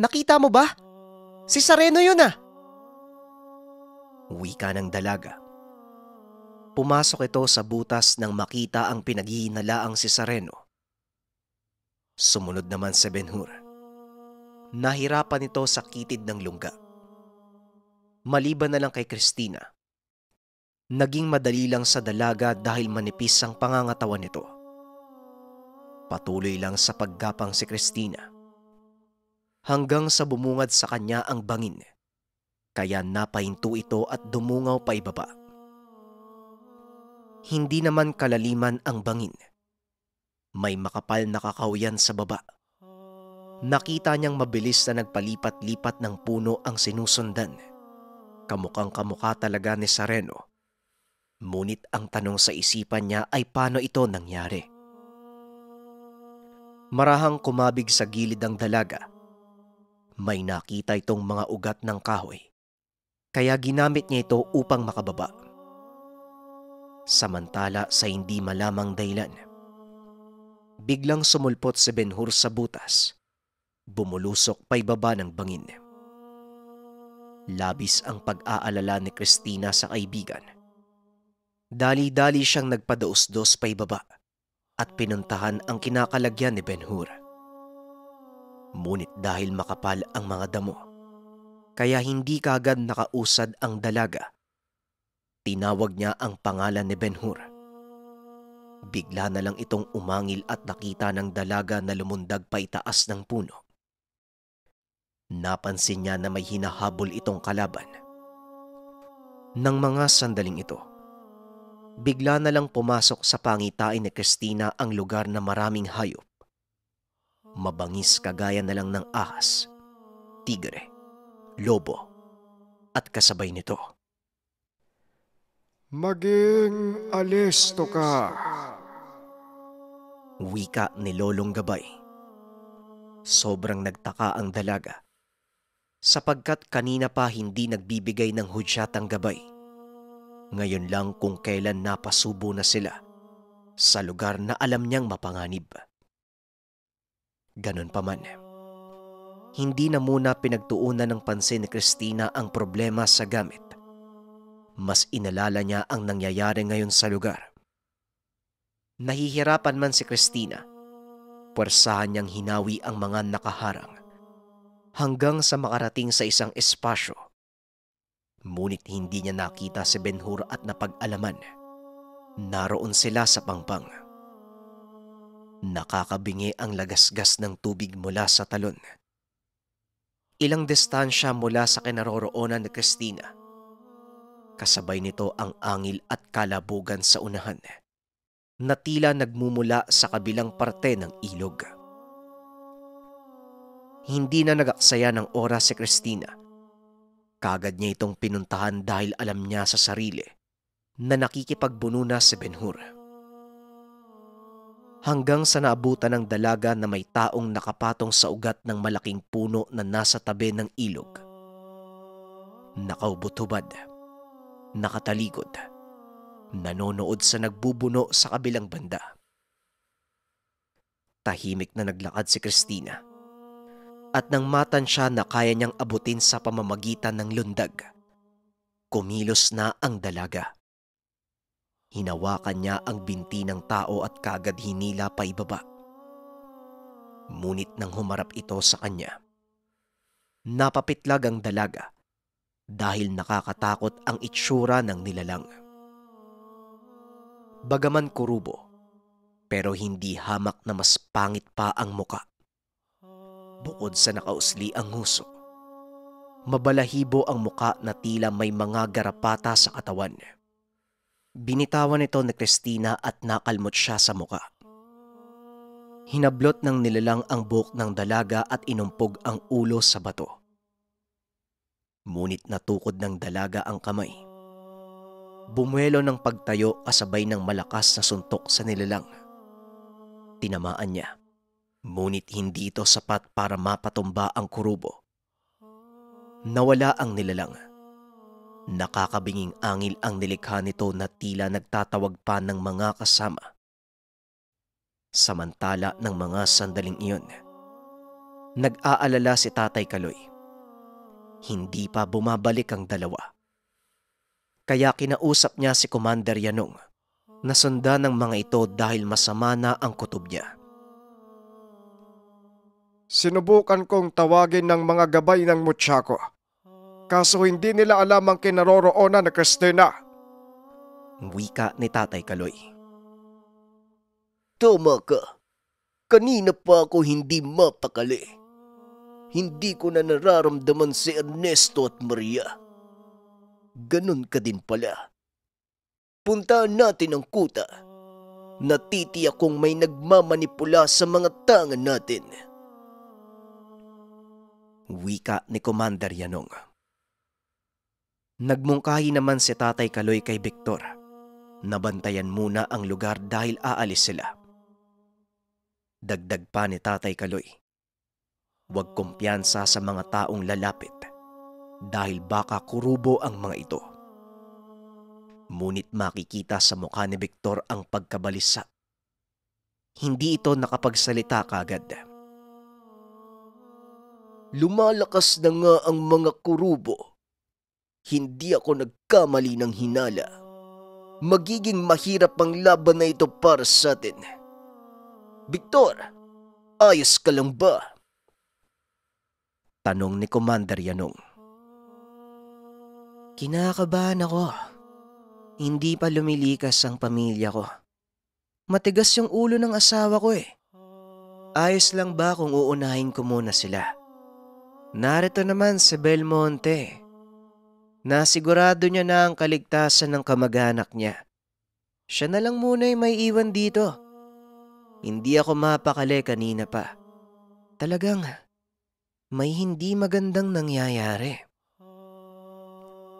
Nakita mo ba? Si Sareno yun ah! Uwi ka ng dalaga. Pumasok ito sa butas nang makita ang pinaghihinalaang si Sareno. Sumunod naman si Benhur. Nahirapan ito sa kitid ng lungga. Maliban na lang kay Christina. Naging madali lang sa dalaga dahil manipis ang pangangatawan nito. Patuloy lang sa paggapang si Christina hanggang sa bumungad sa kanya ang bangin. Kaya napahinto ito at dumungaw pa ibaba. Hindi naman kalaliman ang bangin. May makapal na kakawyan sa baba. Nakita niyang mabilis na nagpalipat-lipat ng puno ang sinusundan. Kamukhang kamukha talaga ni Sareno. Ngunit ang tanong sa isipan niya ay paano ito nangyari. Marahang kumabig sa gilid ang dalaga may nakita itong mga ugat ng kahoy. Kaya ginamit niya ito upang makababa. Samantala sa hindi malamang daylan. Biglang sumulpot si Benhur sa butas. Bumulusok pa ibaba ng bangin. Labis ang pag-aalala ni Christina sa kaibigan. Dali-dali siyang nagpadausdos pa ibaba at pinuntahan ang kinakalagyan ni Benhur. Ngunit dahil makapal ang mga damo, kaya hindi kagad nakausad ang dalaga. Tinawag niya ang pangalan ni Benhur. Bigla na lang itong umangil at nakita ng dalaga na lumundag pa itaas ng puno. Napansin niya na may hinahabol itong kalaban. Nang mga sandaling ito, bigla na lang pumasok sa pangitain ni Christina ang lugar na maraming hayop mabangis kagaya na lang ng ahas, tigre, lobo, at kasabay nito. Maging alisto ka! Wika ni Lolong Gabay. Sobrang nagtaka ang dalaga sapagkat kanina pa hindi nagbibigay ng hudyat ang gabay. Ngayon lang kung kailan napasubo na sila sa lugar na alam niyang mapanganib. Ganun pa man. Hindi na muna pinagtuunan ng pansin ni Christina ang problema sa gamit. Mas inalala niya ang nangyayari ngayon sa lugar. Nahihirapan man si Christina. Pwersahan niyang hinawi ang mga nakaharang hanggang sa makarating sa isang espasyo. Ngunit hindi niya nakita si Benhur at napag-alaman. Naroon sila sa pangpang. Nakakabingi ang lagasgas ng tubig mula sa talon. Ilang distansya mula sa kinaroroonan ni Christina. Kasabay nito ang angil at kalabugan sa unahan Natila nagmumula sa kabilang parte ng ilog. Hindi na nagaksaya ng oras si Christina. Kagad niya itong pinuntahan dahil alam niya sa sarili na nakikipagbuno na si Benhur hanggang sa naabutan ng dalaga na may taong nakapatong sa ugat ng malaking puno na nasa tabi ng ilog. Nakaubot-hubad, nakataligod, nanonood sa nagbubuno sa kabilang banda. Tahimik na naglakad si Christina at nang matan siya na kaya niyang abutin sa pamamagitan ng lundag. Kumilos na ang dalaga. Hinawakan niya ang binti ng tao at kagad hinila pa ibaba. Munit nang humarap ito sa kanya, napapitlag ang dalaga dahil nakakatakot ang itsura ng nilalang. Bagaman kurubo, pero hindi hamak na mas pangit pa ang muka. Bukod sa nakausli ang huso, mabalahibo ang muka na tila may mga garapata sa katawan. Binitawan ito ni Christina at nakalmot siya sa muka. Hinablot ng nilalang ang buhok ng dalaga at inumpog ang ulo sa bato. Munit natukod ng dalaga ang kamay. Bumuelo ng pagtayo kasabay ng malakas na suntok sa nilalang. Tinamaan niya. Munit hindi ito sapat para mapatumba ang kurubo. Nawala ang nilalang Nakakabinging angil ang nilikha nito na tila nagtatawag pa ng mga kasama. Samantala ng mga sandaling iyon, nag-aalala si Tatay Kaloy. Hindi pa bumabalik ang dalawa. Kaya kinausap niya si Commander Yanong na sundan ng mga ito dahil masama na ang kutob niya. Sinubukan kong tawagin ng mga gabay ng mutsako kaso hindi nila alam ang kinaroroonan na Christina. Wika ni Tatay Kaloy. Tama ka. Kanina pa ako hindi mapakali. Hindi ko na nararamdaman si Ernesto at Maria. Ganon ka din pala. Puntaan natin ang kuta. Natiti akong may nagmamanipula sa mga tangan natin. Wika ni Commander Yanong. Nagmungkahi naman si Tatay Kaloy kay Victor. Nabantayan muna ang lugar dahil aalis sila. Dagdag pa ni Tatay Kaloy. Huwag kumpiyansa sa mga taong lalapit dahil baka kurubo ang mga ito. Munit makikita sa mukha ni Victor ang pagkabalisa. Hindi ito nakapagsalita kagad. Lumalakas na nga ang mga kurubo hindi ako nagkamali ng hinala. Magiging mahirap ang laban na ito para sa atin. Victor, ayos ka lang ba? Tanong ni Commander Yanong. Kinakabahan ako. Hindi pa lumilikas ang pamilya ko. Matigas yung ulo ng asawa ko eh. Ayos lang ba kung uunahin ko muna sila? Narito naman si Belmonte. Nasigurado niya na ang kaligtasan ng kamag-anak niya. Siya na lang muna'y may iwan dito. Hindi ako mapakali kanina pa. Talagang may hindi magandang nangyayari.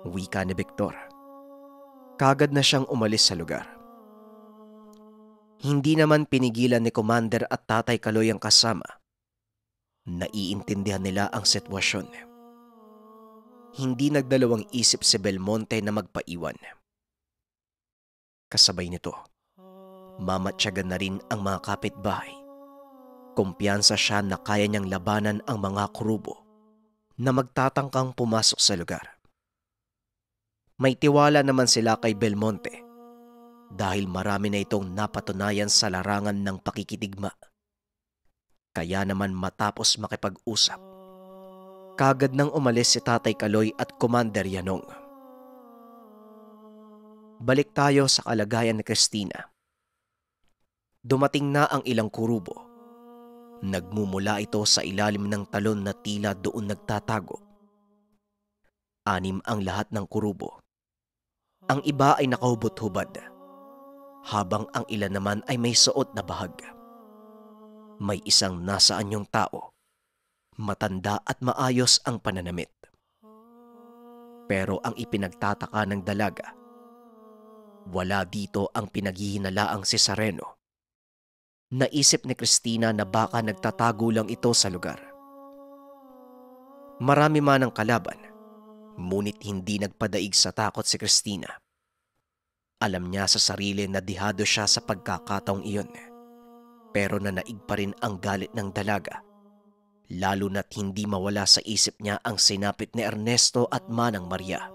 Wika ni Victor. Kagad na siyang umalis sa lugar. Hindi naman pinigilan ni Commander at Tatay Kaloy ang kasama. Naiintindihan nila ang sitwasyon hindi nagdalawang isip si Belmonte na magpaiwan. Kasabay nito, mamatyagan na rin ang mga kapitbahay. Kumpiyansa siya na kaya niyang labanan ang mga kurubo na magtatangkang pumasok sa lugar. May tiwala naman sila kay Belmonte dahil marami na itong napatunayan sa larangan ng pakikidigma. Kaya naman matapos makipag-usap, kagad nang umalis si Tatay Kaloy at Commander Yanong. Balik tayo sa kalagayan ni Christina. Dumating na ang ilang kurubo. Nagmumula ito sa ilalim ng talon na tila doon nagtatago. Anim ang lahat ng kurubo. Ang iba ay nakahubot-hubad, habang ang ilan naman ay may suot na bahag. May isang nasaan yung tao matanda at maayos ang pananamit. Pero ang ipinagtataka ng dalaga, wala dito ang pinaghihinalaang si Sareno. Naisip ni Christina na baka nagtatago lang ito sa lugar. Marami man ang kalaban, ngunit hindi nagpadaig sa takot si Christina. Alam niya sa sarili na dihado siya sa pagkakataong iyon. Pero nanaig pa rin ang galit ng dalaga lalo na't hindi mawala sa isip niya ang sinapit ni Ernesto at Manang Maria.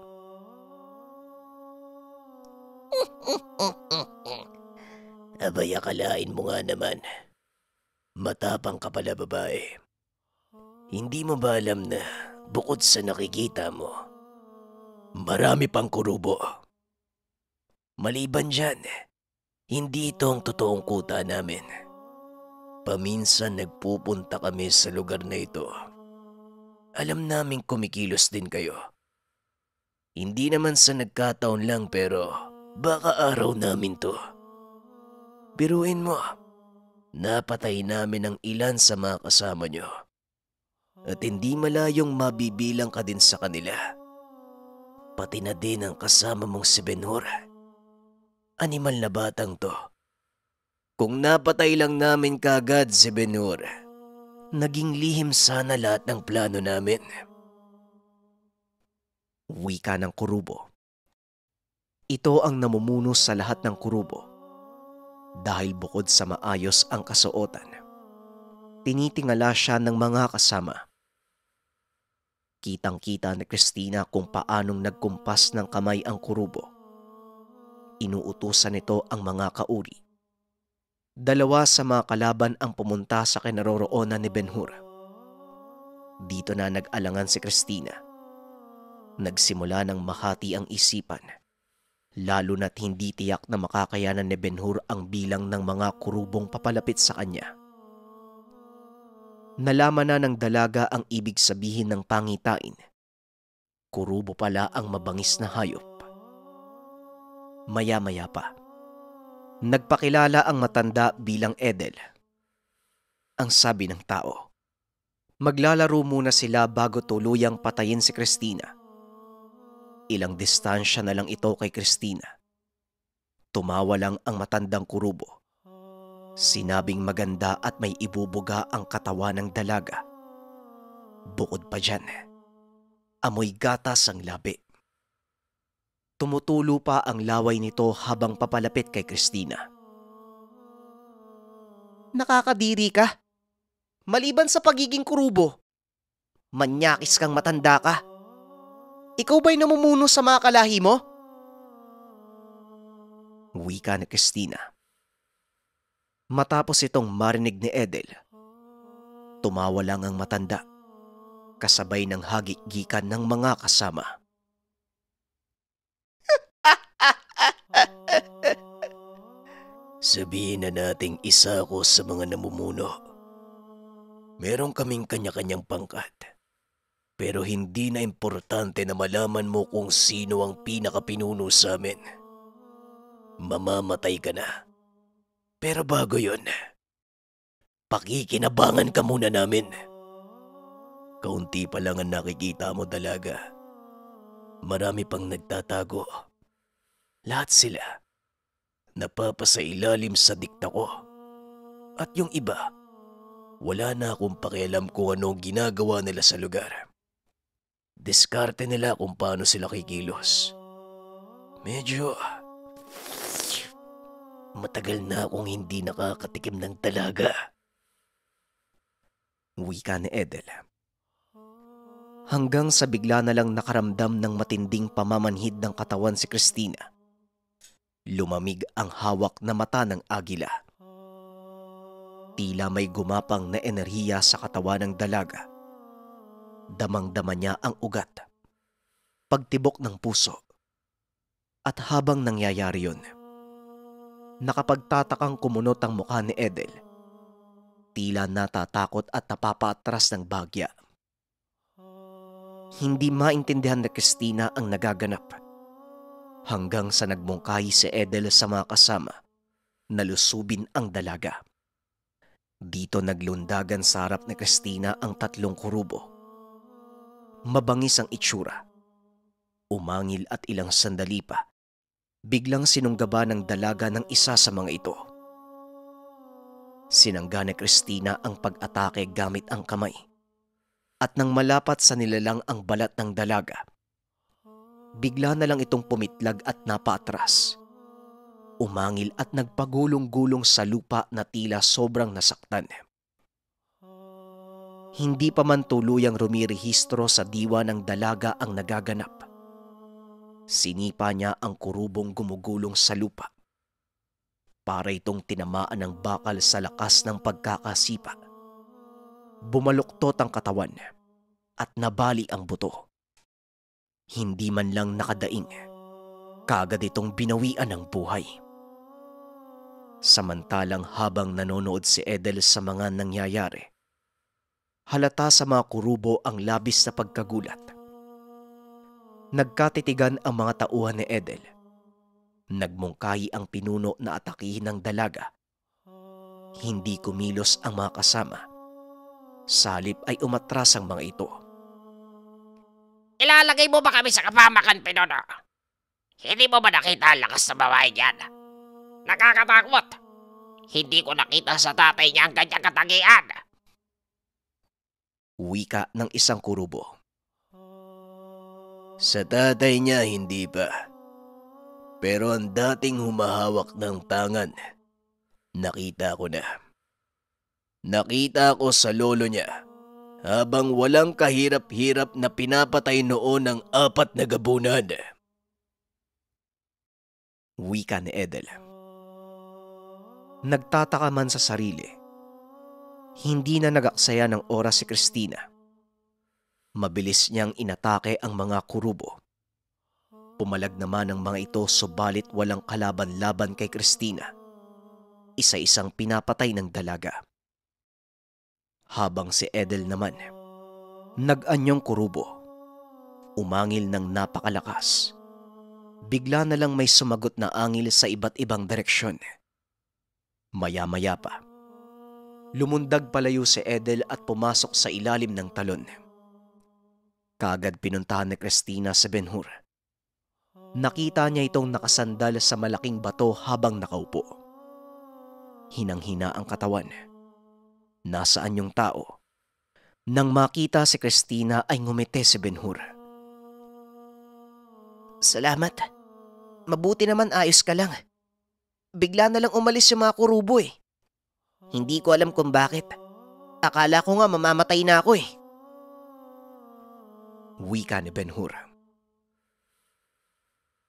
Abay, akalain mo nga naman. Matapang ka pala babae. Hindi mo ba alam na bukod sa nakikita mo, marami pang kurubo. Maliban dyan, hindi ito ang totoong kuta namin. Paminsan nagpupunta kami sa lugar na ito. Alam naming kumikilos din kayo. Hindi naman sa nagkataon lang pero baka araw namin to. Biruin mo, napatay namin ang ilan sa mga kasama nyo. At hindi malayong mabibilang ka din sa kanila. Pati na din ang kasama mong si Benhur. Animal na batang to kung napatay lang namin kagad si Benur, naging lihim sana lahat ng plano namin. Wika ng kurubo. Ito ang namumuno sa lahat ng kurubo. Dahil bukod sa maayos ang kasuotan, tinitingala siya ng mga kasama. Kitang-kita ni Christina kung paanong nagkumpas ng kamay ang kurubo. Inuutosan nito ang mga kauri dalawa sa mga kalaban ang pumunta sa kinaroroonan ni Benhur. Dito na nag-alangan si Christina. Nagsimula ng mahati ang isipan, lalo na't hindi tiyak na makakayanan ni Benhur ang bilang ng mga kurubong papalapit sa kanya. Nalaman na ng dalaga ang ibig sabihin ng pangitain. Kurubo pala ang mabangis na hayop. Maya-maya pa Nagpakilala ang matanda bilang Edel. Ang sabi ng tao, maglalaro muna sila bago tuluyang patayin si Christina. Ilang distansya na lang ito kay Christina. Tumawa lang ang matandang kurubo. Sinabing maganda at may ibubuga ang katawan ng dalaga. Bukod pa dyan, amoy gatas ang labi tumutulo pa ang laway nito habang papalapit kay Christina. Nakakadiri ka. Maliban sa pagiging kurubo, manyakis kang matanda ka. Ikaw ba'y namumuno sa mga kalahi mo? Wika ni Christina. Matapos itong marinig ni Edel, tumawa lang ang matanda kasabay ng hagik-gikan ng mga kasama. Sabihin na nating isa ako sa mga namumuno. Meron kaming kanya-kanyang pangkat. Pero hindi na importante na malaman mo kung sino ang pinakapinuno sa amin. Mamamatay ka na. Pero bago yon, pakikinabangan ka muna namin. Kaunti pa lang ang nakikita mo dalaga. Marami pang nagtatago. Lahat sila na papa sa ilalim sa dikta ko. At yung iba, wala na akong pakialam kung anong ginagawa nila sa lugar. Diskarte nila kung paano sila kikilos. Medyo... Matagal na akong hindi nakakatikim ng talaga. Wika ni Edel. Hanggang sa bigla na lang nakaramdam ng matinding pamamanhid ng katawan si Christina Lumamig ang hawak na mata ng agila. Tila may gumapang na enerhiya sa katawan ng dalaga. Damang-dama niya ang ugat. Pagtibok ng puso. At habang nangyayari yun, nakapagtatakang kumunot ang mukha ni Edel. Tila natatakot at napapaatras ng bagya. Hindi maintindihan na Christina ang nagaganap hanggang sa nagmungkahi si Edel sa mga kasama, na lusubin ang dalaga. Dito naglundagan sa harap ni Christina ang tatlong kurubo. Mabangis ang itsura. Umangil at ilang sandali pa, biglang sinunggaba ng dalaga ng isa sa mga ito. Sinangga ni Christina ang pag-atake gamit ang kamay. At nang malapat sa nilalang ang balat ng dalaga, Bigla na lang itong pumitlag at napaatras. Umangil at nagpagulong-gulong sa lupa na tila sobrang nasaktan. Hindi pa man tuluyang rumirehistro sa diwa ng dalaga ang nagaganap. Sinipa niya ang kurubong gumugulong sa lupa. Para itong tinamaan ng bakal sa lakas ng pagkakasipa. Bumaluktot ang katawan at nabali ang buto. Hindi man lang nakadaing. Kagad itong binawian ng buhay. Samantalang habang nanonood si Edel sa mga nangyayari, halata sa mga kurubo ang labis na pagkagulat. Nagkatitigan ang mga tauhan ni Edel. Nagmungkahi ang pinuno na atakihin ng dalaga. Hindi kumilos ang mga kasama. Salip ay umatras ang mga ito. Ilalagay mo ba kami sa kapamakan, Pinuno? Hindi mo ba nakita ang lakas ng babae niyan? Nakakatakot. Hindi ko nakita sa tatay niya ang ganyang katangian. Wika ng isang kurubo. Sa tatay niya hindi pa. Pero ang dating humahawak ng tangan, nakita ko na. Nakita ko sa lolo niya habang walang kahirap-hirap na pinapatay noon ng apat na gabunan. Wika ni Edel. Nagtataka man sa sarili, hindi na nagaksaya ng oras si Christina. Mabilis niyang inatake ang mga kurubo. Pumalag naman ang mga ito subalit walang kalaban-laban kay Christina. Isa-isang pinapatay ng dalaga habang si Edel naman nag-anyong kurubo, umangil ng napakalakas. Bigla na lang may sumagot na angil sa iba't ibang direksyon. Maya-maya pa, lumundag palayo si Edel at pumasok sa ilalim ng talon. Kagad pinuntahan ni Christina sa Benhur. Nakita niya itong nakasandal sa malaking bato habang nakaupo. Hinang-hina ang katawan Nasaan yung tao? Nang makita si Christina ay ngumiti si Benhur. Salamat. Mabuti naman ayos ka lang. Bigla na lang umalis yung mga kurubo eh. Hindi ko alam kung bakit. Akala ko nga mamamatay na ako eh. Wika ni Benhur.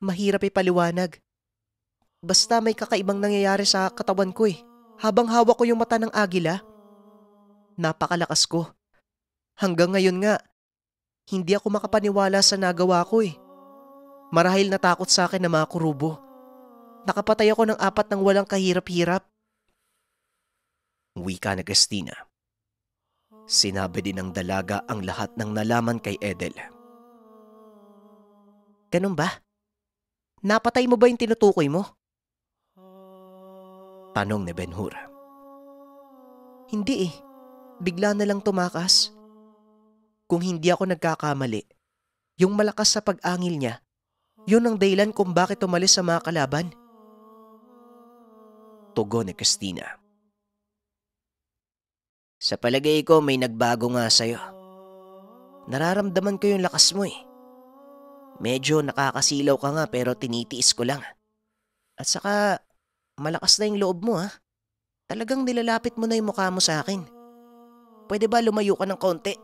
Mahirap ipaliwanag. Basta may kakaibang nangyayari sa katawan ko eh. Habang hawak ko yung mata ng agila, napakalakas ko. Hanggang ngayon nga, hindi ako makapaniwala sa nagawa ko eh. Marahil natakot sa akin na mga kurubo. Nakapatay ako ng apat ng walang kahirap-hirap. Wika na Christina. Sinabi din ng dalaga ang lahat ng nalaman kay Edel. Ganun ba? Napatay mo ba yung tinutukoy mo? Tanong ni Benhur. Hindi eh bigla na lang tumakas. Kung hindi ako nagkakamali, yung malakas sa pag-angil niya, yun ang dahilan kung bakit tumalis sa mga kalaban. Tugon ni Christina. Sa palagay ko may nagbago nga sa'yo. Nararamdaman ko yung lakas mo eh. Medyo nakakasilaw ka nga pero tinitiis ko lang. At saka malakas na yung loob mo ha. Ah. Talagang nilalapit mo na yung mukha mo sa akin. Pwede ba lumayo ka ng konti?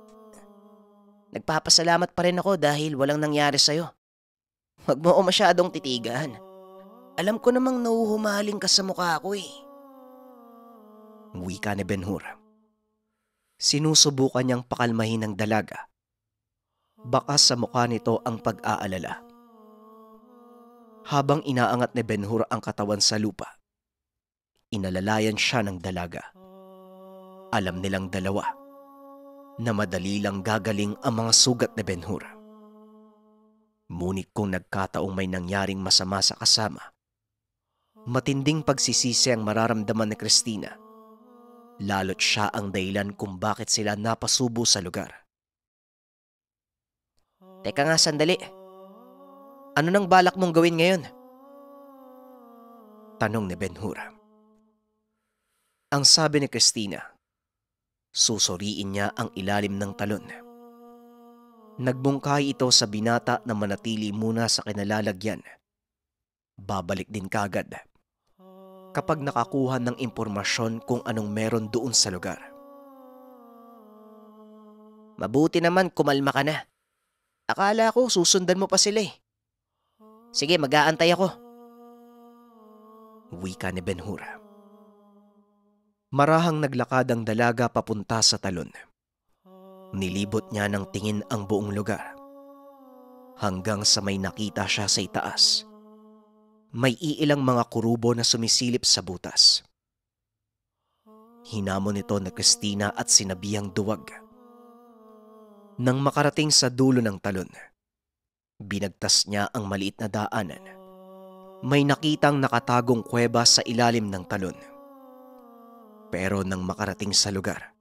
Nagpapasalamat pa rin ako dahil walang nangyari sa'yo. Huwag mo ako masyadong titigan. Alam ko namang nauhumaling ka sa mukha ko eh. Wika ni Benhur. Sinusubukan niyang pakalmahin ang dalaga. Baka sa mukha nito ang pag-aalala. Habang inaangat ni Benhur ang katawan sa lupa, inalalayan siya ng dalaga. Alam nilang dalawa na madali lang gagaling ang mga sugat ni Benhur. Ngunit kung nagkataong may nangyaring masama sa kasama, matinding pagsisisi ang mararamdaman ni Christina. Lalo't siya ang dahilan kung bakit sila napasubo sa lugar. Teka nga sandali. Ano nang balak mong gawin ngayon? Tanong ni Benhur. Ang sabi ni Christina, susuriin niya ang ilalim ng talon. Nagbungkay ito sa binata na manatili muna sa kinalalagyan. Babalik din kagad kapag nakakuha ng impormasyon kung anong meron doon sa lugar. Mabuti naman kumalma ka na. Akala ko susundan mo pa sila eh. Sige, mag-aantay ako. Wika ni Benhura marahang naglakad ang dalaga papunta sa talon. Nilibot niya ng tingin ang buong lugar. Hanggang sa may nakita siya sa itaas. May iilang mga kurubo na sumisilip sa butas. Hinamon ito na Christina at sinabihang duwag. Nang makarating sa dulo ng talon, binagtas niya ang maliit na daanan. May nakitang nakatagong kuweba sa ilalim ng talon pero nang makarating sa lugar,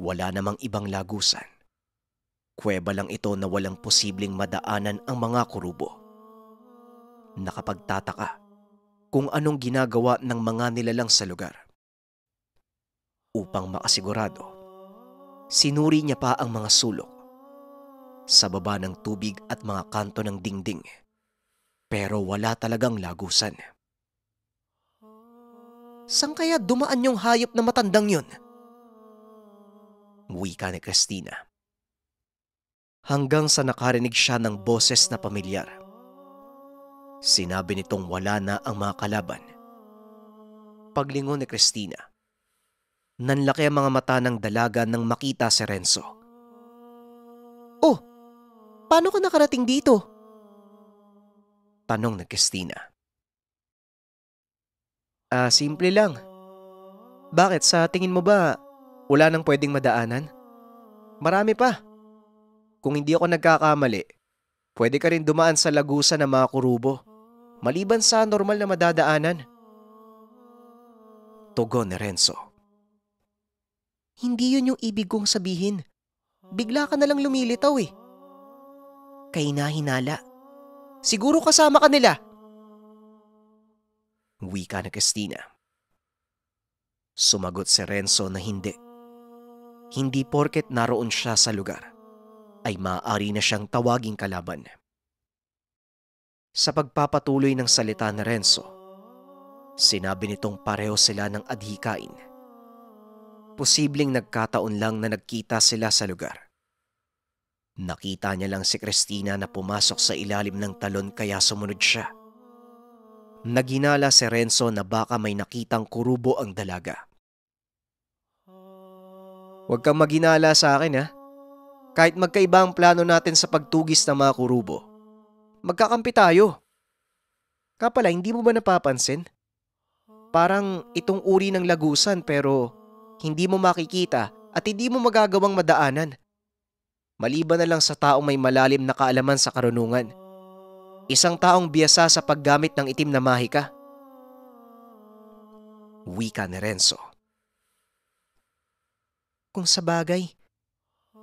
wala namang ibang lagusan. Kuweba lang ito na walang posibleng madaanan ang mga kurubo. Nakapagtataka kung anong ginagawa ng mga nilalang sa lugar. Upang makasigurado, sinuri niya pa ang mga sulok sa baba ng tubig at mga kanto ng dingding. Pero wala talagang lagusan. San kaya dumaan yung hayop na matandang yun? Wika ni Christina. Hanggang sa nakarinig siya ng boses na pamilyar. Sinabi nitong wala na ang mga kalaban. Paglingon ni Christina. Nanlaki ang mga mata ng dalaga nang makita si Renzo. Oh, paano ka nakarating dito? Tanong ni Christina. Ah, simple lang. Bakit sa tingin mo ba wala nang pwedeng madaanan? Marami pa. Kung hindi ako nagkakamali, pwede ka rin dumaan sa lagusan ng mga kurubo. Maliban sa normal na madadaanan. Tugon ni Renzo. Hindi yun yung ibig kong sabihin. Bigla ka na lang lumilitaw eh. Kay Kainahinala. Siguro kasama ka nila. Wika na Christina. Sumagot si Renzo na hindi. Hindi porket naroon siya sa lugar, ay maaari na siyang tawaging kalaban. Sa pagpapatuloy ng salita na Renzo, sinabi nitong pareho sila ng adhikain. Posibleng nagkataon lang na nagkita sila sa lugar. Nakita niya lang si Christina na pumasok sa ilalim ng talon kaya sumunod siya. Naginala si Renzo na baka may nakitang kurubo ang dalaga. Huwag kang maginala sa akin ha. Kahit magkaiba ang plano natin sa pagtugis ng mga kurubo, magkakampi tayo. Kapala, hindi mo ba napapansin? Parang itong uri ng lagusan pero hindi mo makikita at hindi mo magagawang madaanan. Maliban na lang sa taong may malalim na kaalaman sa karunungan. Isang taong biyasa sa paggamit ng itim na mahika. Wika ni Renzo. Kung sa bagay,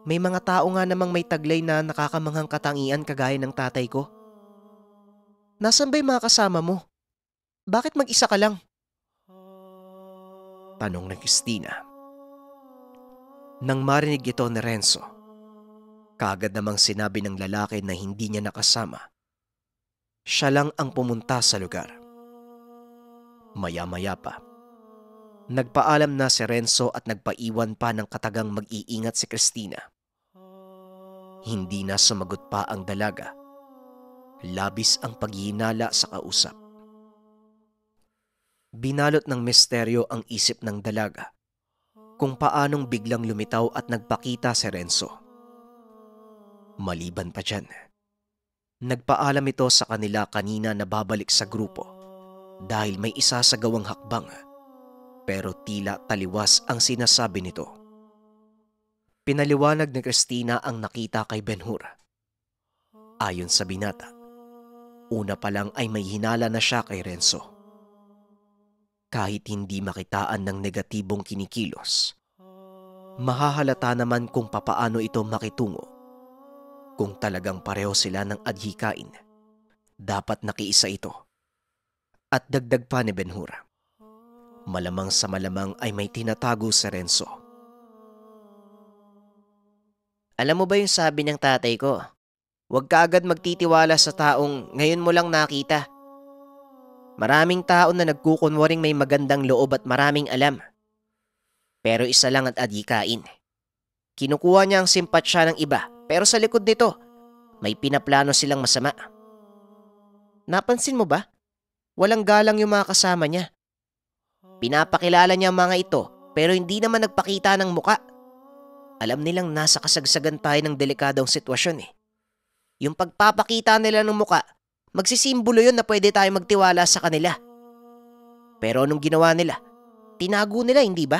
may mga tao nga namang may taglay na nakakamanghang katangian kagaya ng tatay ko. Nasaan ba'y mga kasama mo? Bakit mag-isa ka lang? Tanong ni Christina. Nang marinig ito ni Renzo, kagad namang sinabi ng lalaki na hindi niya nakasama siya lang ang pumunta sa lugar. Maya-maya pa. Nagpaalam na si Renzo at nagpaiwan pa ng katagang mag-iingat si Christina. Hindi na sumagot pa ang dalaga. Labis ang paghinala sa kausap. Binalot ng misteryo ang isip ng dalaga kung paanong biglang lumitaw at nagpakita si Renzo. Maliban pa dyan, Nagpaalam ito sa kanila kanina na babalik sa grupo dahil may isa sa gawang hakbang pero tila taliwas ang sinasabi nito. Pinaliwanag ni Christina ang nakita kay Benhur. Ayon sa binata, una pa lang ay may hinala na siya kay Renzo. Kahit hindi makitaan ng negatibong kinikilos, mahahalata naman kung papaano ito makitungo kung talagang pareho sila ng adhikain, dapat nakiisa ito. At dagdag pa ni Benhura. Malamang sa malamang ay may tinatago si Renzo. Alam mo ba yung sabi ng tatay ko? Huwag ka agad magtitiwala sa taong ngayon mo lang nakita. Maraming tao na nagkukunwaring may magandang loob at maraming alam. Pero isa lang at adikain. Kinukuha niya ang simpatsya ng iba pero sa likod nito, may pinaplano silang masama. Napansin mo ba? Walang galang yung mga kasama niya. Pinapakilala niya ang mga ito pero hindi naman nagpakita ng muka. Alam nilang nasa kasagsagan tayo ng delikadong sitwasyon eh. Yung pagpapakita nila ng muka, magsisimbolo yun na pwede tayo magtiwala sa kanila. Pero anong ginawa nila? Tinago nila, hindi ba?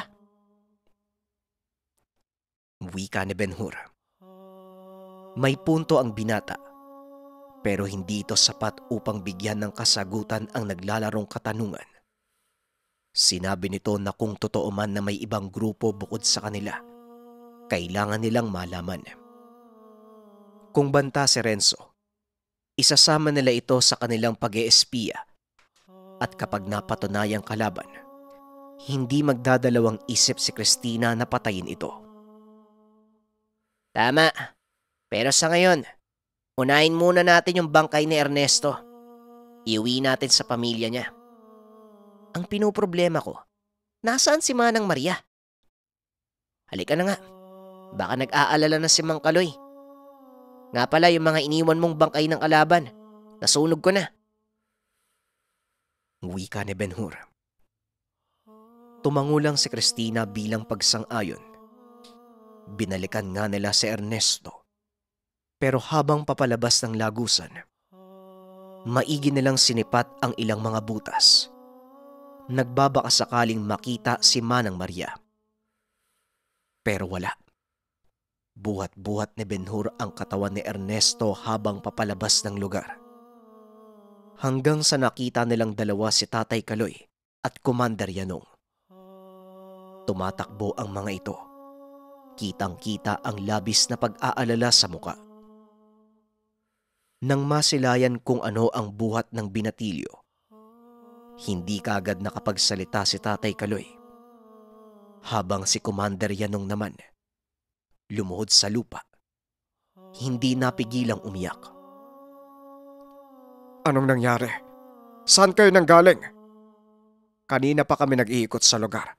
Wika ni Ben may punto ang binata. Pero hindi ito sapat upang bigyan ng kasagutan ang naglalarong katanungan. Sinabi nito na kung totoo man na may ibang grupo bukod sa kanila, kailangan nilang malaman. Kung banta si Renzo, isasama nila ito sa kanilang pag espiya at kapag napatunayang kalaban, hindi magdadalawang isip si Christina na patayin ito. Tama, pero sa ngayon, unahin muna natin yung bangkay ni Ernesto. Iuwi natin sa pamilya niya. Ang pinuproblema ko, nasaan si Manang Maria? Halika na nga, baka nag-aalala na si Mang Kaloy. Nga pala yung mga iniwan mong bangkay ng kalaban, nasunog ko na. Uwi ka ni Benhur. Tumango lang si Christina bilang pagsang-ayon. Binalikan nga nila si Ernesto pero habang papalabas ng lagusan, maigi nilang sinipat ang ilang mga butas. Nagbabaka sakaling makita si Manang Maria. Pero wala. Buhat-buhat ni Benhur ang katawan ni Ernesto habang papalabas ng lugar. Hanggang sa nakita nilang dalawa si Tatay Kaloy at Commander Yanong. Tumatakbo ang mga ito. Kitang-kita ang labis na pag-aalala sa muka nang masilayan kung ano ang buhat ng binatilyo. Hindi kagad nakapagsalita si Tatay Kaloy. Habang si Commander Yanong naman, lumuhod sa lupa. Hindi napigilang umiyak. Anong nangyari? Saan kayo nanggaling? Kanina pa kami nag-iikot sa lugar.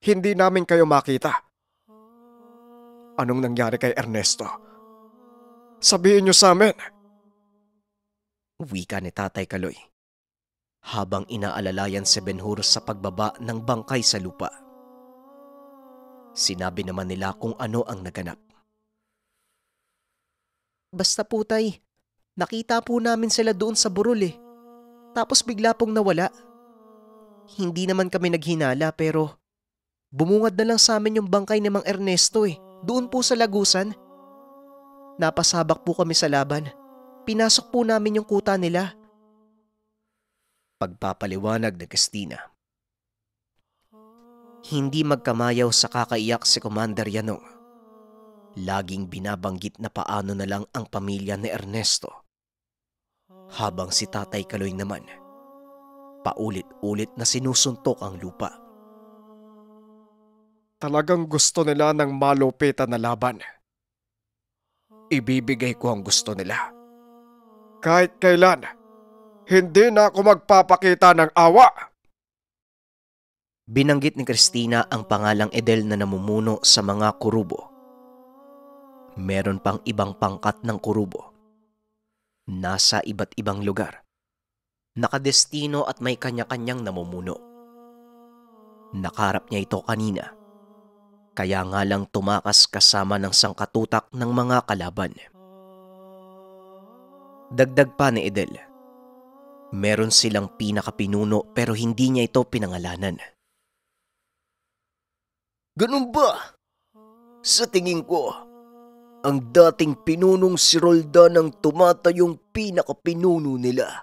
Hindi namin kayo makita. Anong nangyari kay Ernesto? Sabihin niyo sa amin ka ni Tatay Kaloy. Habang inaalalayan si Benhur sa pagbaba ng bangkay sa lupa. Sinabi naman nila kung ano ang naganap. Basta po tay, nakita po namin sila doon sa burol eh. Tapos bigla pong nawala. Hindi naman kami naghinala pero bumungad na lang sa amin yung bangkay ni Mang Ernesto eh. Doon po sa lagusan. Napasabak po kami sa laban. Pinasok po namin yung kuta nila. Pagpapaliwanag ni Christina. Hindi magkamayaw sa kakaiyak si Commander Yanong. Laging binabanggit na paano na lang ang pamilya ni Ernesto. Habang si Tatay Kaloy naman, paulit-ulit na sinusuntok ang lupa. Talagang gusto nila ng malupitan na laban ibibigay ko ang gusto nila. Kahit kailan, hindi na ako magpapakita ng awa. Binanggit ni Christina ang pangalang Edel na namumuno sa mga kurubo. Meron pang ibang pangkat ng kurubo. Nasa iba't ibang lugar. Nakadestino at may kanya-kanyang namumuno. Nakarap niya ito kanina. Kaya nga lang tumakas kasama ng sangkatutak ng mga kalaban. Dagdag pa ni Edel. Meron silang pinakapinuno pero hindi niya ito pinangalanan. Ganun ba? Sa tingin ko, ang dating pinunong si Roldan ang tumatayong pinakapinuno nila.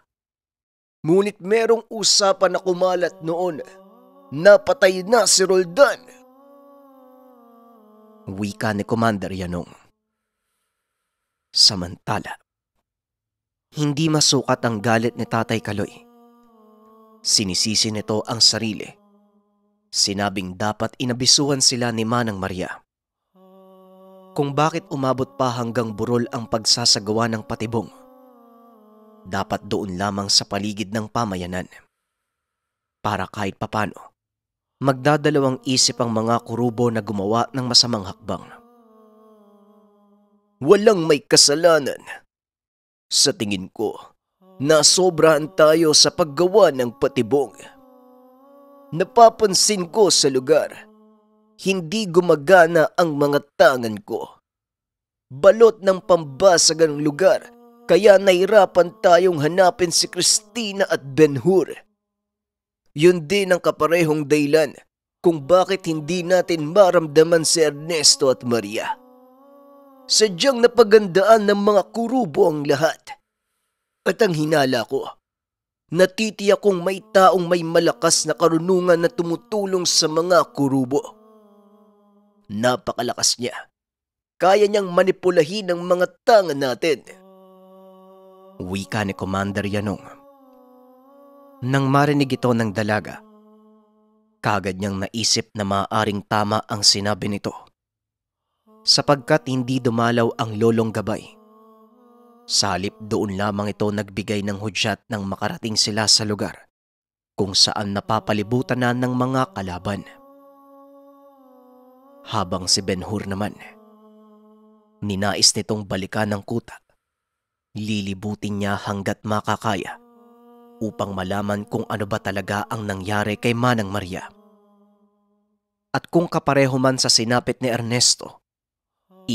Ngunit merong usapan na kumalat noon. Napatay na si Roldan. Wika ni Commander Yanong. Samantala, hindi masukat ang galit ni Tatay Kaloy. Sinisisi nito ang sarili. Sinabing dapat inabisuhan sila ni Manang Maria. Kung bakit umabot pa hanggang burol ang pagsasagawa ng patibong. Dapat doon lamang sa paligid ng pamayanan. Para kahit papano, magdadalawang isip ang mga kurubo na gumawa ng masamang hakbang. Walang may kasalanan sa tingin ko, na nasobrahan tayo sa paggawa ng patibong. Napapansin ko sa lugar, hindi gumagana ang mga tangan ko. Balot ng pambasag ang lugar kaya nahirapan tayong hanapin si Christina at Benhur. Yun din ang kaparehong daylan kung bakit hindi natin maramdaman si Ernesto at Maria. Sadyang napagandaan ng mga kurubo ang lahat. At ang hinala ko, natitiya kong may taong may malakas na karunungan na tumutulong sa mga kurubo. Napakalakas niya. Kaya niyang manipulahin ang mga tanga natin. Wika ni Commander Yanong. Nang marinig ito ng dalaga, kagad niyang naisip na maaring tama ang sinabi nito sapagkat hindi dumalaw ang lolong gabay. Salip doon lamang ito nagbigay ng hudyat nang makarating sila sa lugar kung saan napapalibutan na ng mga kalaban. Habang si Benhur naman, ninais nitong balikan ng kuta. Lilibutin niya hanggat makakaya upang malaman kung ano ba talaga ang nangyari kay Manang Maria. At kung kapareho man sa sinapit ni Ernesto,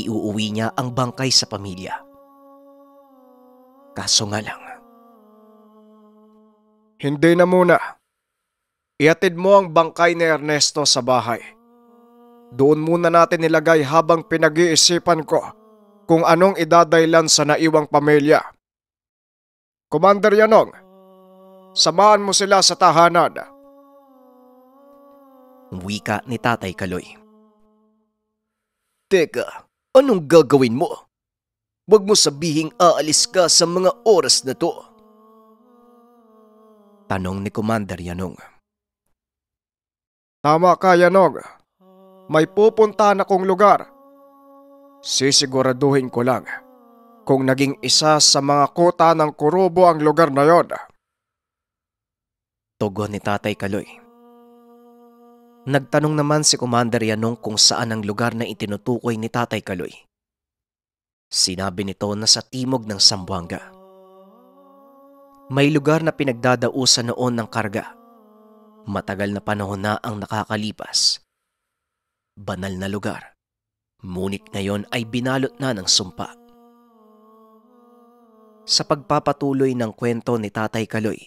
iuuwi niya ang bangkay sa pamilya. Kaso nga lang. Hindi na muna. Iatid mo ang bangkay ni Ernesto sa bahay. Doon muna natin nilagay habang pinag-iisipan ko kung anong idadaylan sa naiwang pamilya. Commander Yanong, samahan mo sila sa tahanan. Wika ni Tatay Kaloy. Teka, Anong gagawin mo? Huwag mo sabihing aalis ka sa mga oras na to. Tanong ni Commander Yanong. Tama ka Yanog. May na kong lugar. Sisiguraduhin ko lang kung naging isa sa mga kota ng kurobo ang lugar na yon. Tugon ni Tatay Kaloy. Nagtanong naman si Commander Yanong kung saan ang lugar na itinutukoy ni Tatay Kaloy. Sinabi nito na sa timog ng Sambuanga. May lugar na pinagdadausan noon ng karga. Matagal na panahon na ang nakakalipas. Banal na lugar. Ngunit ngayon ay binalot na ng sumpa. Sa pagpapatuloy ng kwento ni Tatay Kaloy,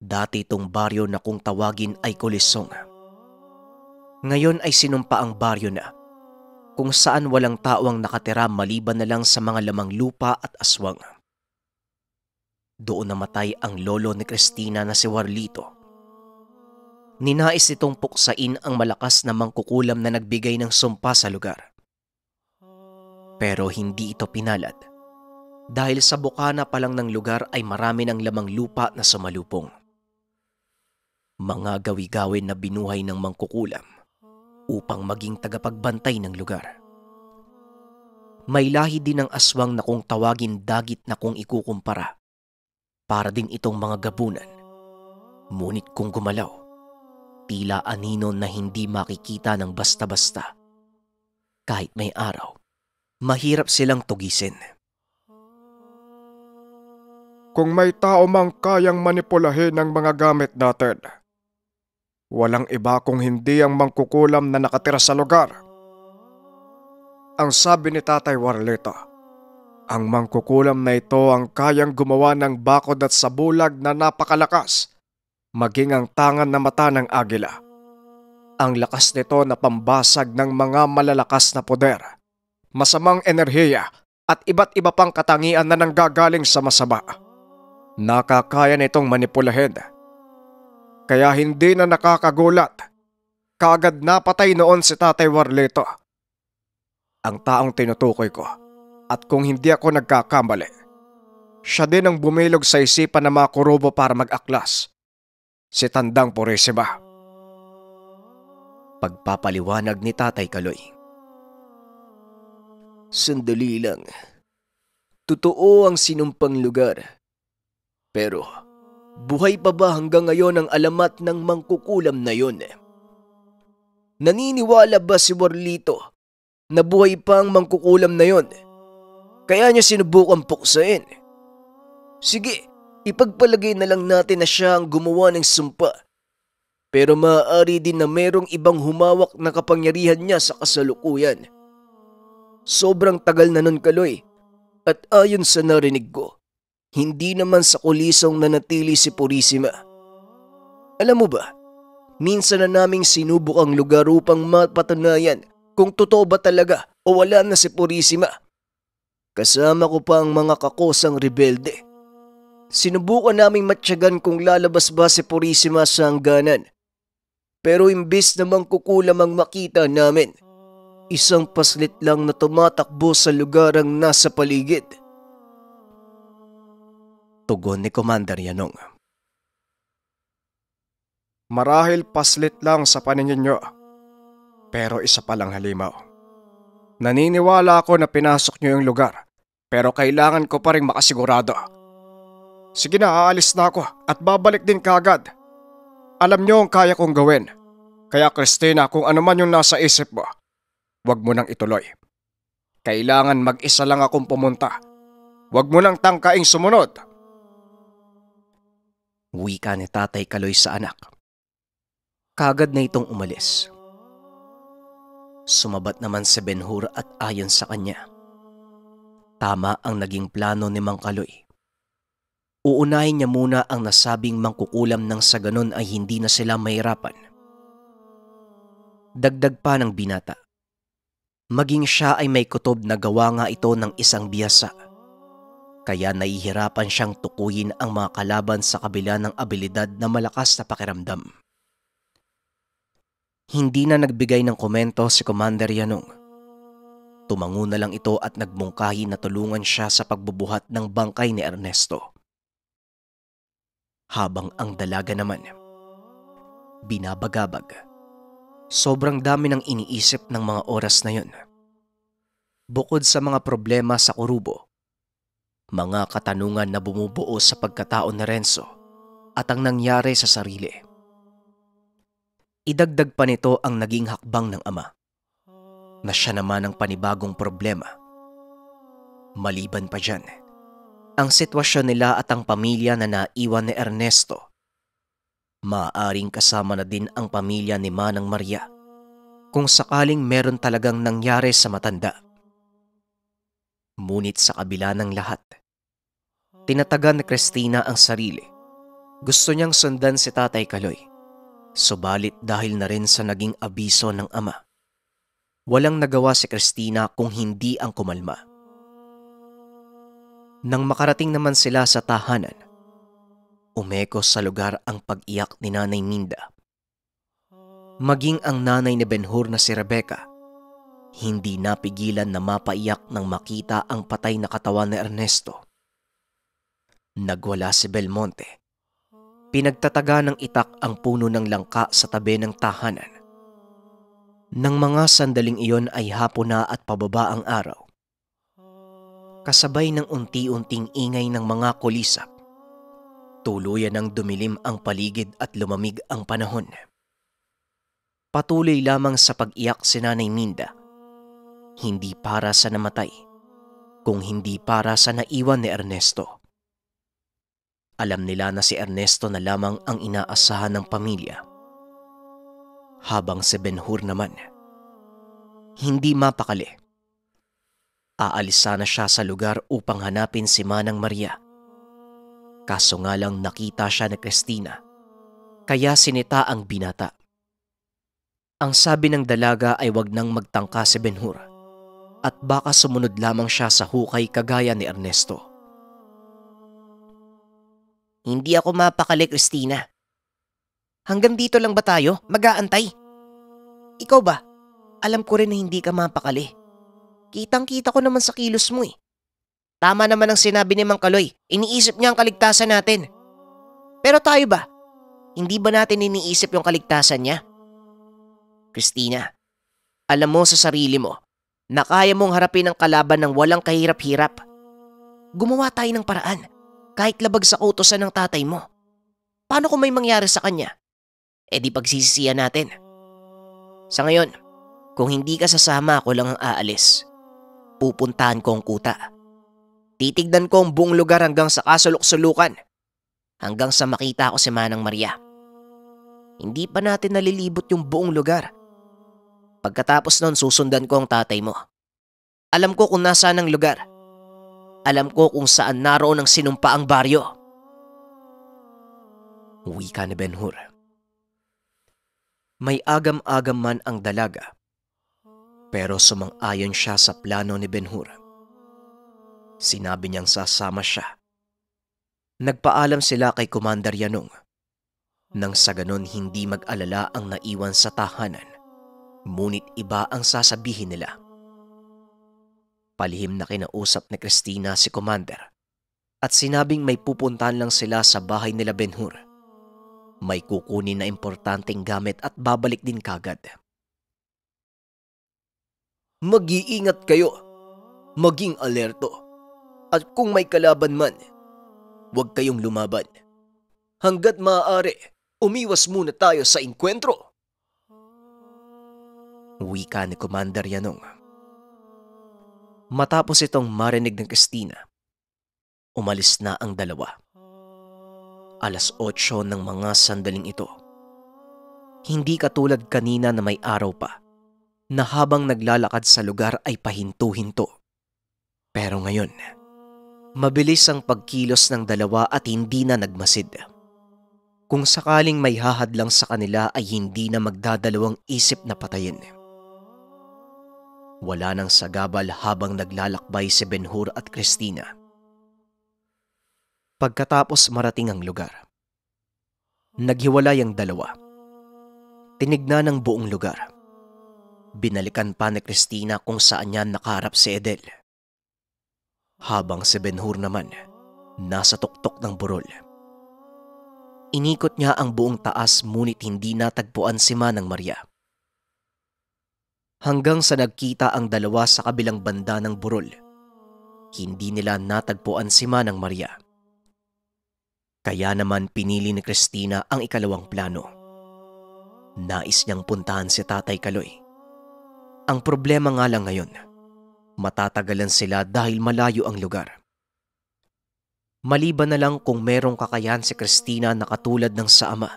dati itong baryo na kung tawagin ay Kulisong ngayon ay sinumpa ang baryo na kung saan walang tao ang nakatira maliban na lang sa mga lamang lupa at aswang. Doon namatay ang lolo ni Cristina na si Warlito. Ninais itong puksain ang malakas na mangkukulam na nagbigay ng sumpa sa lugar. Pero hindi ito pinalad. Dahil sa bukana pa lang ng lugar ay marami ng lamang lupa na sumalupong. Mga gawi-gawin na binuhay ng mangkukulam upang maging tagapagbantay ng lugar. May lahi din ang aswang na kung tawagin dagit na kung ikukumpara. Para din itong mga gabunan. Ngunit kung gumalaw, tila anino na hindi makikita ng basta-basta. Kahit may araw, mahirap silang tugisin. Kung may tao mang kayang manipulahin ng mga gamit natin, Walang iba kung hindi ang mangkukulam na nakatira sa lugar. Ang sabi ni Tatay Warleta, ang mangkukulam na ito ang kayang gumawa ng bakod at sabulag na napakalakas, maging ang tangan na mata ng agila. Ang lakas nito na pambasag ng mga malalakas na poder, masamang enerhiya at iba't iba pang katangian na nanggagaling sa masama. Nakakaya nitong manipulahin kaya hindi na nakakagulat. Kaagad napatay noon si Tatay Warleto. Ang taong tinutukoy ko at kung hindi ako nagkakamali. Siya din ang bumilog sa isipan ng mga kurobo para mag-aklas. Si Tandang Purisiba. Pagpapaliwanag ni Tatay Kaloy. Sandali lang. Totoo ang sinumpang lugar. Pero Buhay pa ba hanggang ngayon ang alamat ng mangkukulam na yun? Naniniwala ba si Warlito na buhay pa ang mangkukulam na yon. Kaya niya sinubukan puksain. Sige, ipagpalagay na lang natin na siya ang gumawa ng sumpa. Pero maaari din na merong ibang humawak na kapangyarihan niya sa kasalukuyan. Sobrang tagal na nun kaloy at ayon sa narinig ko, hindi naman sa kulisong nanatili si Purisima. Alam mo ba, minsan na naming sinubok ang lugar upang mapatunayan kung totoo ba talaga o wala na si Purisima. Kasama ko pa ang mga kakosang rebelde. Sinubukan naming matyagan kung lalabas ba si Purisima sa hangganan. Pero imbis namang kukulam ang makita namin – isang paslit lang na tumatakbo sa lugar ang nasa paligid. Tugon ni Commander Yanong. Marahil paslit lang sa paningin nyo, pero isa palang halimaw. Naniniwala ako na pinasok nyo yung lugar, pero kailangan ko pa rin makasigurado. Sige na, aalis na ako at babalik din kagad. Alam nyo ang kaya kong gawin. Kaya Christina, kung ano man yung nasa isip mo, huwag mo nang ituloy. Kailangan mag-isa lang akong pumunta. Huwag mo nang tangkaing sumunod. Wika ni Tatay Kaloy sa anak. Kagad na itong umalis. Sumabat naman si Benhur at ayon sa kanya. Tama ang naging plano ni Mang Kaloy. Uunahin niya muna ang nasabing mangkukulam nang sa ganon ay hindi na sila mahirapan. Dagdag pa ng binata. Maging siya ay may kutob na gawa nga ito ng isang biyasa kaya nahihirapan siyang tukuyin ang mga kalaban sa kabila ng abilidad na malakas na pakiramdam. Hindi na nagbigay ng komento si Commander Yanong. Tumango na lang ito at nagmungkahi na tulungan siya sa pagbubuhat ng bangkay ni Ernesto. Habang ang dalaga naman, binabagabag. Sobrang dami ng iniisip ng mga oras na yon. Bukod sa mga problema sa kurubo, mga katanungan na bumubuo sa pagkatao ni Renzo at ang nangyari sa sarili. Idagdag pa nito ang naging hakbang ng ama na siya naman ang panibagong problema. Maliban pa dyan, ang sitwasyon nila at ang pamilya na naiwan ni Ernesto. Maaaring kasama na din ang pamilya ni Manang Maria kung sakaling meron talagang nangyari sa matanda. Ngunit sa kabila ng lahat, oh. tinatagan ni Christina ang sarili. Gusto niyang sundan si Tatay Kaloy. Subalit dahil na rin sa naging abiso ng ama, walang nagawa si Christina kung hindi ang kumalma. Nang makarating naman sila sa tahanan, umekos sa lugar ang pag-iyak ni Nanay Minda. Oh. Maging ang nanay ni Benhur na si Rebecca hindi napigilan na mapaiyak nang makita ang patay na katawan ni Ernesto. Nagwala si Belmonte. Pinagtataga ng itak ang puno ng langka sa tabi ng tahanan. Nang mga sandaling iyon ay hapon na at pababa ang araw. Kasabay ng unti-unting ingay ng mga kulisap, tuluyan ang dumilim ang paligid at lumamig ang panahon. Patuloy lamang sa pag-iyak si Nanay Minda hindi para sa namatay, kung hindi para sa naiwan ni Ernesto. Alam nila na si Ernesto na lamang ang inaasahan ng pamilya. Habang si Benhur naman, hindi mapakali. Aalis sana siya sa lugar upang hanapin si Manang Maria. Kaso nga lang nakita siya ni Cristina, kaya sinita ang binata. Ang sabi ng dalaga ay wag nang magtangka si Benhur at baka sumunod lamang siya sa hukay kagaya ni Ernesto. Hindi ako mapakali, Christina. Hanggang dito lang ba tayo? Mag-aantay? Ikaw ba? Alam ko rin na hindi ka mapakali. Kitang-kita ko naman sa kilos mo eh. Tama naman ang sinabi ni Mang Kaloy. Iniisip niya ang kaligtasan natin. Pero tayo ba? Hindi ba natin iniisip yung kaligtasan niya? Christina, alam mo sa sarili mo na kaya mong harapin ang kalaban ng walang kahirap-hirap. Gumawa tayo ng paraan kahit labag sa utosan ng tatay mo. Paano kung may mangyari sa kanya? E di pagsisisiyan natin. Sa ngayon, kung hindi ka sasama ako lang ang aalis, pupuntahan ko ang kuta. Titignan ko ang buong lugar hanggang sa kasulok-sulukan, hanggang sa makita ko si Manang Maria. Hindi pa natin nalilibot yung buong lugar Pagkatapos nun susundan ko ang tatay mo. Alam ko kung nasaan ang lugar. Alam ko kung saan naroon ang sinumpa ang baryo. Uwi ka ni Benhur. May agam-agam man ang dalaga pero sumang-ayon siya sa plano ni Benhur. Sinabi niyang sasama siya. Nagpaalam sila kay Commander Yanong nang sa ganon hindi mag-alala ang naiwan sa tahanan. Ngunit iba ang sasabihin nila. Palihim na kinausap ni Christina si Commander at sinabing may pupuntahan lang sila sa bahay nila Benhur. May kukunin na importanteng gamit at babalik din kagad. Mag-iingat kayo, maging alerto, at kung may kalaban man, huwag kayong lumaban. Hanggat maaari, umiwas muna tayo sa inkwentro. Wika ni Commander Yanong. Matapos itong marinig ng Christina, umalis na ang dalawa. Alas 8 ng mga sandaling ito. Hindi katulad kanina na may araw pa na habang naglalakad sa lugar ay pahinto-hinto. Pero ngayon, mabilis ang pagkilos ng dalawa at hindi na nagmasid. Kung sakaling may hahadlang sa kanila ay hindi na magdadalawang isip na patayin. Wala nang sagabal habang naglalakbay si Benhur at Christina. Pagkatapos marating ang lugar. Naghiwalay ang dalawa. Tinignan ng buong lugar. Binalikan pa ni Christina kung saan niya nakaharap si Edel. Habang si Benhur naman, nasa tuktok ng burol. Inikot niya ang buong taas ngunit hindi natagpuan si Manang Maria hanggang sa nagkita ang dalawa sa kabilang banda ng burol. Hindi nila natagpuan si Manang Maria. Kaya naman pinili ni Christina ang ikalawang plano. Nais niyang puntahan si Tatay Kaloy. Ang problema nga lang ngayon, matatagalan sila dahil malayo ang lugar. Maliban na lang kung merong kakayan si Christina na katulad ng sa ama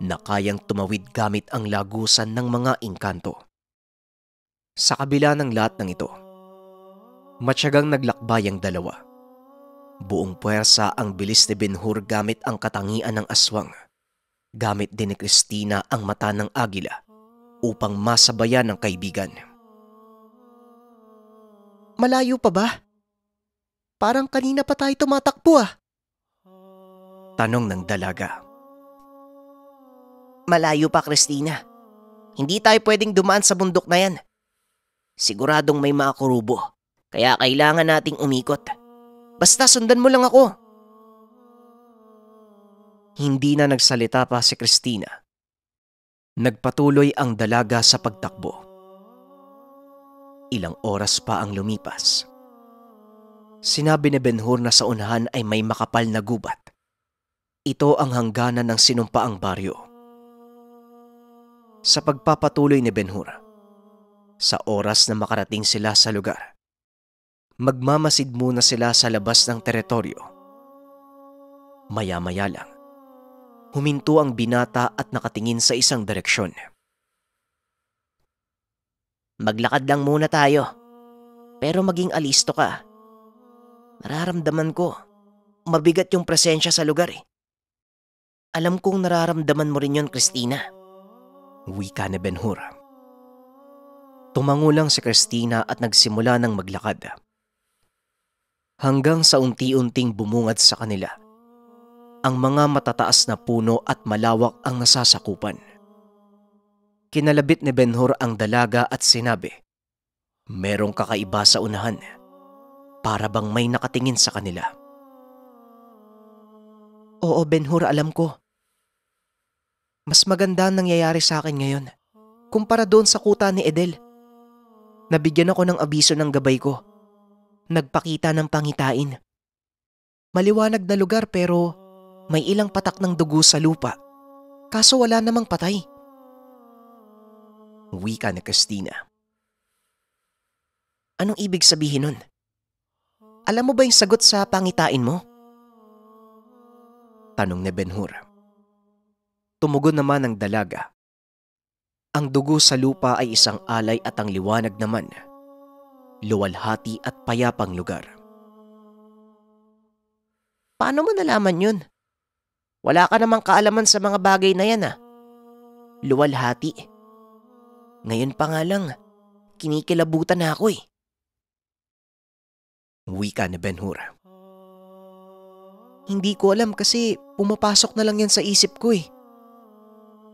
na kayang tumawid gamit ang lagusan ng mga inkanto. Sa kabila ng lahat ng ito, matyagang naglakbay ang dalawa. Buong puwersa ang bilis ni Benhur gamit ang katangian ng aswang. Gamit din ni Christina ang mata ng agila upang masabayan ang kaibigan. Malayo pa ba? Parang kanina pa tayo tumatakbo ah. Tanong ng dalaga. Malayo pa, Christina. Hindi tayo pwedeng dumaan sa bundok na yan. Siguradong may makakurubo. Kaya kailangan nating umikot. Basta sundan mo lang ako. Hindi na nagsalita pa si Christina. Nagpatuloy ang dalaga sa pagtakbo. Ilang oras pa ang lumipas. Sinabi ni Benhur na sa unahan ay may makapal na gubat. Ito ang hangganan ng sinumpaang baryo. Sa pagpapatuloy ni Benhur, sa oras na makarating sila sa lugar. Magmamasid muna sila sa labas ng teritoryo. Maya-maya lang, huminto ang binata at nakatingin sa isang direksyon. Maglakad lang muna tayo, pero maging alisto ka. Nararamdaman ko, mabigat yung presensya sa lugar eh. Alam kong nararamdaman mo rin yon, Christina. Wika ni Benhura. Tumango lang si Christina at nagsimula ng maglakad. Hanggang sa unti-unting bumungad sa kanila. Ang mga matataas na puno at malawak ang nasasakupan. Kinalabit ni Benhur ang dalaga at sinabi, Merong kakaiba sa unahan. Para bang may nakatingin sa kanila. Oo, Benhur, alam ko. Mas maganda ang nangyayari sa akin ngayon kumpara doon sa kuta ni Edel. Nabigyan ako ng abiso ng gabay ko. Nagpakita ng pangitain. Maliwanag na lugar pero may ilang patak ng dugo sa lupa. Kaso wala namang patay. ka na, Christina. Anong ibig sabihin nun? Alam mo ba yung sagot sa pangitain mo? Tanong ni Benhur. Tumugon naman ang dalaga ang dugo sa lupa ay isang alay at ang liwanag naman. Luwalhati at payapang lugar. Paano mo nalaman yun? Wala ka namang kaalaman sa mga bagay na yan ah. Luwalhati. Ngayon pa nga lang, kinikilabutan na ako eh. Wika ni Benhur. Hindi ko alam kasi pumapasok na lang yan sa isip ko eh.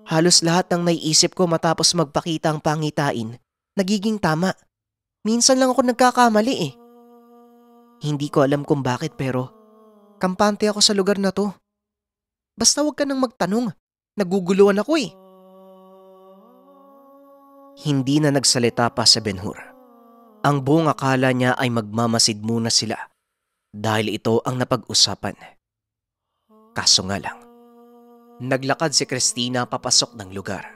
Halos lahat ng naiisip ko matapos magpakita ang pangitain, nagiging tama. Minsan lang ako nagkakamali eh. Hindi ko alam kung bakit pero kampante ako sa lugar na to. Basta huwag ka nang magtanong, naguguluhan ako eh. Hindi na nagsalita pa sa Benhur. Ang buong akala niya ay magmamasid muna sila dahil ito ang napag-usapan. Kaso nga lang, Naglakad si Christina papasok ng lugar.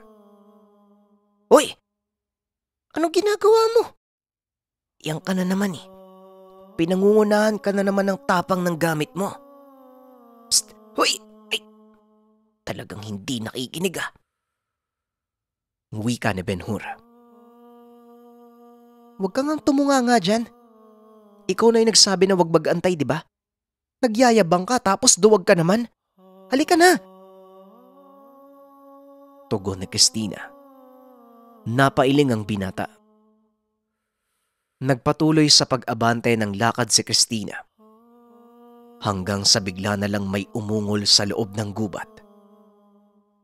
Hoy! Ano ginagawa mo? Yang ka na naman eh. Pinangungunahan ka na naman ng tapang ng gamit mo. Psst! Hoy! Ay! Talagang hindi nakikinig ah. Wika ni Benhur. Huwag kang ang tumunga nga dyan. Ikaw na yung nagsabi na wag mag-antay, di ba? Nagyayabang ka tapos duwag ka naman. Halika na! tugon ni Christina. Napailing ang binata. Nagpatuloy sa pag-abante ng lakad si Christina. Hanggang sa bigla na lang may umungol sa loob ng gubat.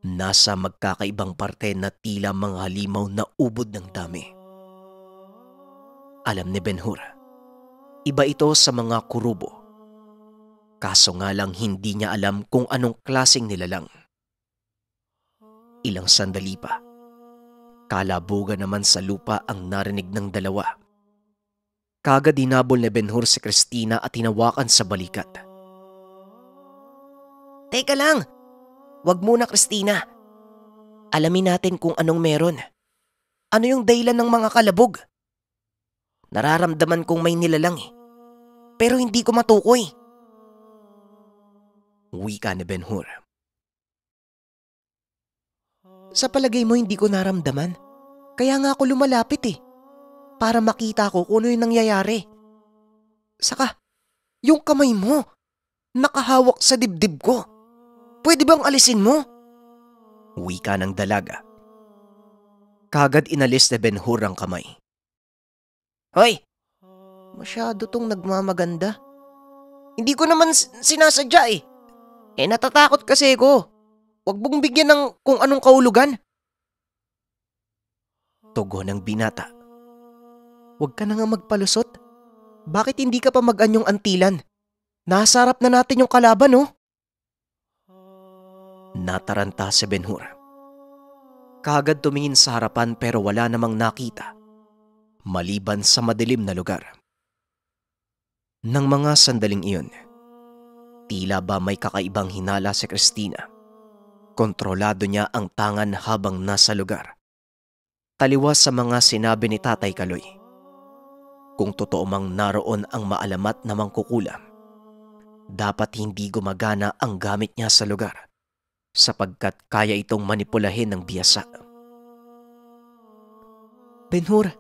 Nasa magkakaibang parte na tila mga halimaw na ubod ng dami. Alam ni Benhur, iba ito sa mga kurubo Kaso nga lang hindi niya alam kung anong klasing nilalang ilang sandali pa. Kalabugan naman sa lupa ang narinig ng dalawa. Kagad dinabol ni Benhur si Christina at hinawakan sa balikat. Teka lang! Wag muna Christina! Alamin natin kung anong meron. Ano yung dahilan ng mga kalabog? Nararamdaman kong may nilalang eh. Pero hindi ko matukoy. Wika ni Benhur. Sa palagay mo hindi ko naramdaman. Kaya nga ako lumalapit eh. Para makita ko kung ano yung nangyayari. Saka, yung kamay mo, nakahawak sa dibdib ko. Pwede bang alisin mo? Wika ng dalaga. Kagad inalis ni Ben ang kamay. Hoy! Masyado tong nagmamaganda. Hindi ko naman sinasadya eh. Eh natatakot kasi ko. Huwag mong bigyan ng kung anong kaulugan. Tugon ng binata. Huwag ka na nga magpalusot. Bakit hindi ka pa mag-anyong antilan? Nasarap na natin yung kalaban, no? Oh. Nataranta si Benhur. Kagad tumingin sa harapan pero wala namang nakita. Maliban sa madilim na lugar. Nang mga sandaling iyon, tila ba may kakaibang hinala si Christina Kontrolado niya ang tangan habang nasa lugar. Taliwas sa mga sinabi ni Tatay Kaloy. Kung totoo mang naroon ang maalamat na mangkukulam, dapat hindi gumagana ang gamit niya sa lugar sapagkat kaya itong manipulahin ng biyasa. Benhur,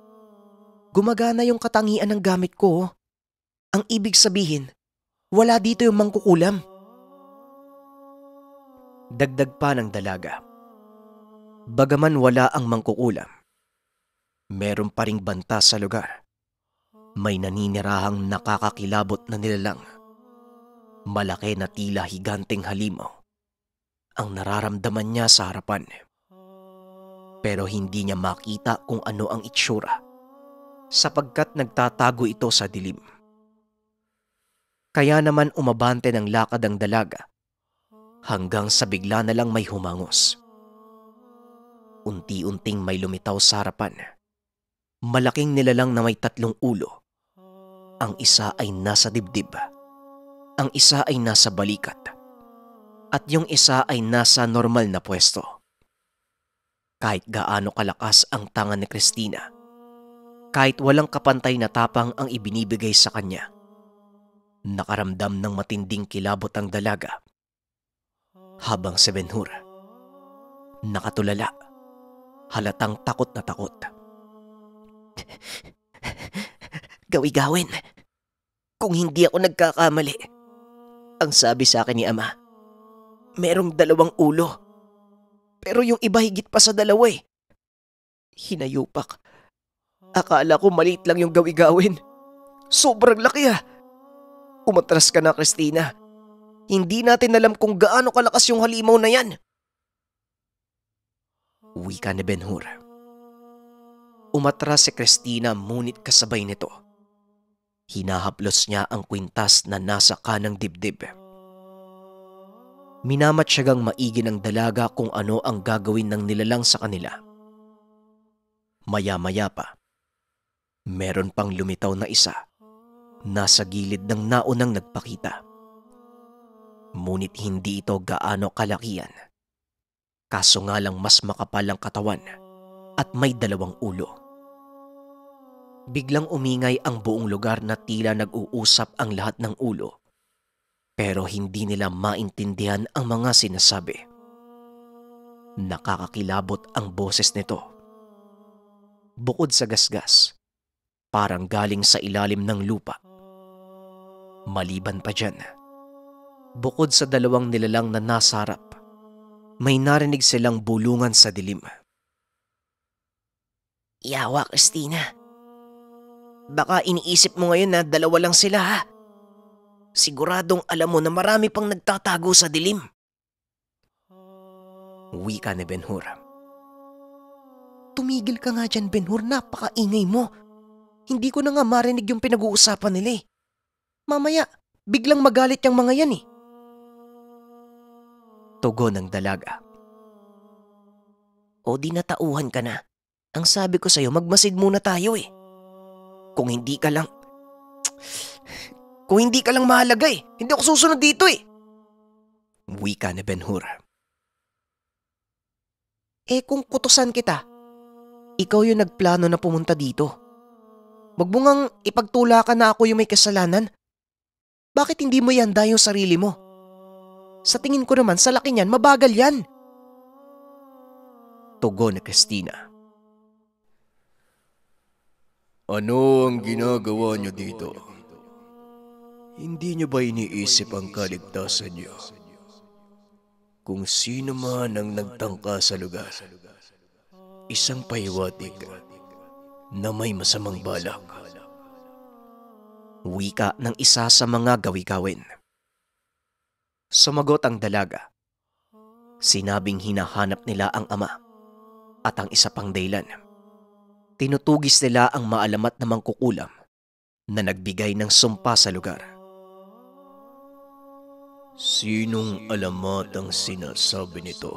gumagana yung katangian ng gamit ko. Ang ibig sabihin, wala dito yung mangkukulam dagdag pa ng dalaga. Bagaman wala ang mangkukulam, meron pa ring banta sa lugar. May naninirahang nakakakilabot na nilalang. Malaki na tila higanting halimaw ang nararamdaman niya sa harapan. Pero hindi niya makita kung ano ang itsura sapagkat nagtatago ito sa dilim. Kaya naman umabante ng lakad ang dalaga hanggang sa bigla na lang may humangos. Unti-unting may lumitaw sa harapan. Malaking nilalang na may tatlong ulo. Ang isa ay nasa dibdib. Ang isa ay nasa balikat. At yung isa ay nasa normal na pwesto. Kahit gaano kalakas ang tangan ni Christina, kahit walang kapantay na tapang ang ibinibigay sa kanya. Nakaramdam ng matinding kilabot ang dalaga habang si Benhur. Nakatulala, halatang takot na takot. Gawi-gawin, kung hindi ako nagkakamali, ang sabi sa akin ni Ama, merong dalawang ulo. Pero yung iba higit pa sa dalawa eh. Hinayupak. Akala ko maliit lang yung gawi-gawin. Sobrang laki ah. Umatras ka na, Christina. Hindi natin alam kung gaano kalakas yung halimaw na yan. Uwi ka ni Benhur. Umatras si Christina munit kasabay nito. Hinahaplos niya ang kwintas na nasa kanang dibdib. Minamatsyagang maigi ng dalaga kung ano ang gagawin ng nilalang sa kanila. Maya-maya pa, meron pang lumitaw na isa nasa gilid ng naunang nagpakita. Ngunit hindi ito gaano kalakian. Kaso nga lang mas makapal ang katawan at may dalawang ulo. Biglang umingay ang buong lugar na tila nag-uusap ang lahat ng ulo. Pero hindi nila maintindihan ang mga sinasabi. Nakakakilabot ang boses nito. Bukod sa gasgas, parang galing sa ilalim ng lupa. Maliban pa dyan, Bukod sa dalawang nilalang na nasarap, may narinig silang bulungan sa dilim. Yawa, Christina. Baka iniisip mo ngayon na dalawa lang sila ha. Siguradong alam mo na marami pang nagtatago sa dilim. Wika ni Benhur. Tumigil ka nga dyan, Benhur. Napakaingay mo. Hindi ko na nga marinig yung pinag-uusapan nila eh. Mamaya, biglang magalit yung mga yan eh. Tugon ng dalaga. O di natauhan ka na. Ang sabi ko sa'yo, magmasid muna tayo eh. Kung hindi ka lang... Kung hindi ka lang mahalaga eh. Hindi ako susunod dito eh. Wika ni Benhur. Eh kung kutusan kita, ikaw yung nagplano na pumunta dito. Magbungang ipagtula ka na ako yung may kasalanan. Bakit hindi mo yanda yung sarili mo? Sa tingin ko naman sa laki niyan, mabagal yan. Tugon ni Christina. Ano ang ginagawa niyo dito? Hindi niyo ba iniisip ang kaligtasan niyo? Kung sino man ang nagtangka sa lugar, isang pahiwatig na may masamang balak. Wika ng isa sa mga gawi-gawin. Sumagot ang dalaga. Sinabing hinahanap nila ang ama at ang isa pang daylan. Tinutugis nila ang maalamat na mangkukulam na nagbigay ng sumpa sa lugar. Sinong alamat ang sinasabi nito?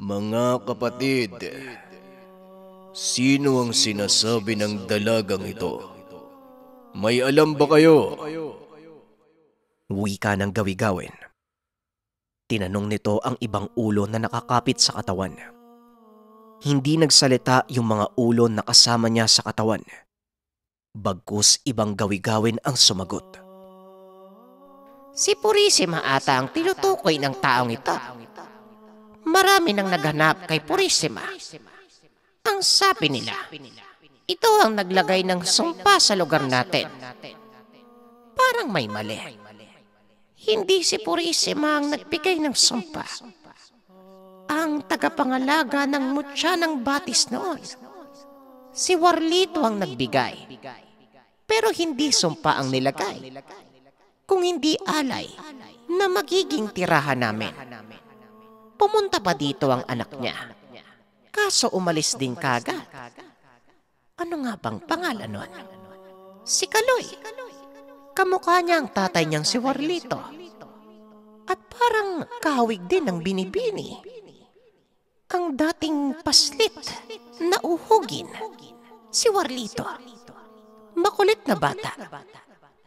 Mga kapatid, sino ang sinasabi ng dalagang ito? May alam ba kayo? wika ng gawigawin. Tinanong nito ang ibang ulo na nakakapit sa katawan. Hindi nagsalita yung mga ulo na kasama niya sa katawan. Bagkus ibang gawigawin ang sumagot. Si Purisima ata ang tinutukoy ng taong ito. Marami nang naghanap kay Purisima. Ang sabi nila, ito ang naglagay ng sumpa sa lugar natin. Parang may mali. Hindi si Purisima ang nagbigay ng sumpa. Ang tagapangalaga ng mutya ng batis noon. Si Warlito ang nagbigay. Pero hindi sumpa ang nilagay. Kung hindi alay na magiging tirahan namin. Pumunta pa dito ang anak niya. Kaso umalis din kagad. Ano nga bang pangalan nun? Si Kaloy. Kamukha niya ang tatay niyang si Warlito at parang kawig din ng binibini. Ang dating paslit na uhugin, si Warlito. Makulit na bata,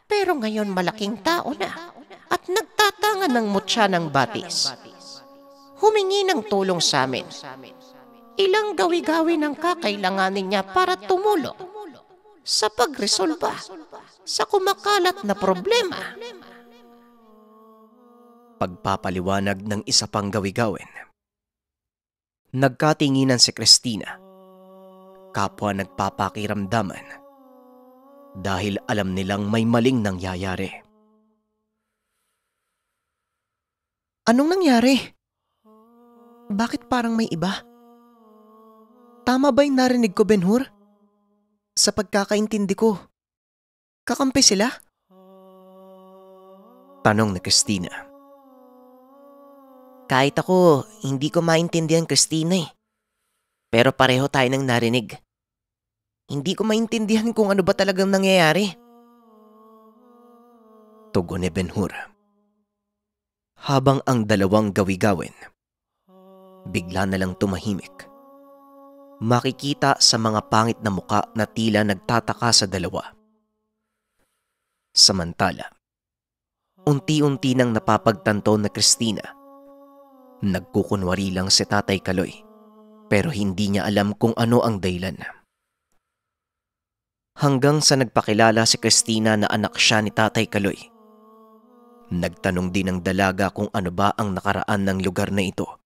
pero ngayon malaking tao na at nagtatanga ng mutya ng batis. Humingi ng tulong sa amin. Ilang gawi-gawi ng kakailanganin niya para tumulong sa pagresolba sa kumakalat na problema pagpapaliwanag ng isa pang gawigawin. Nagkatinginan si Christina. Kapwa nagpapakiramdaman. Dahil alam nilang may maling nangyayari. Anong nangyari? Bakit parang may iba? Tama ba yung narinig ko, Benhur? Sa pagkakaintindi ko, kakampi sila? Tanong ni Christina. Kahit ako, hindi ko maintindihan Christina eh. Pero pareho tayo ng narinig. Hindi ko maintindihan kung ano ba talagang nangyayari. Tugon ni Benhur. Habang ang dalawang gawi-gawin, bigla na lang tumahimik. Makikita sa mga pangit na muka na tila nagtataka sa dalawa. Samantala, unti-unti nang napapagtanto na Christina Nagkukunwari lang si Tatay Kaloy pero hindi niya alam kung ano ang daylan. Hanggang sa nagpakilala si Christina na anak siya ni Tatay Kaloy. Nagtanong din ng dalaga kung ano ba ang nakaraan ng lugar na ito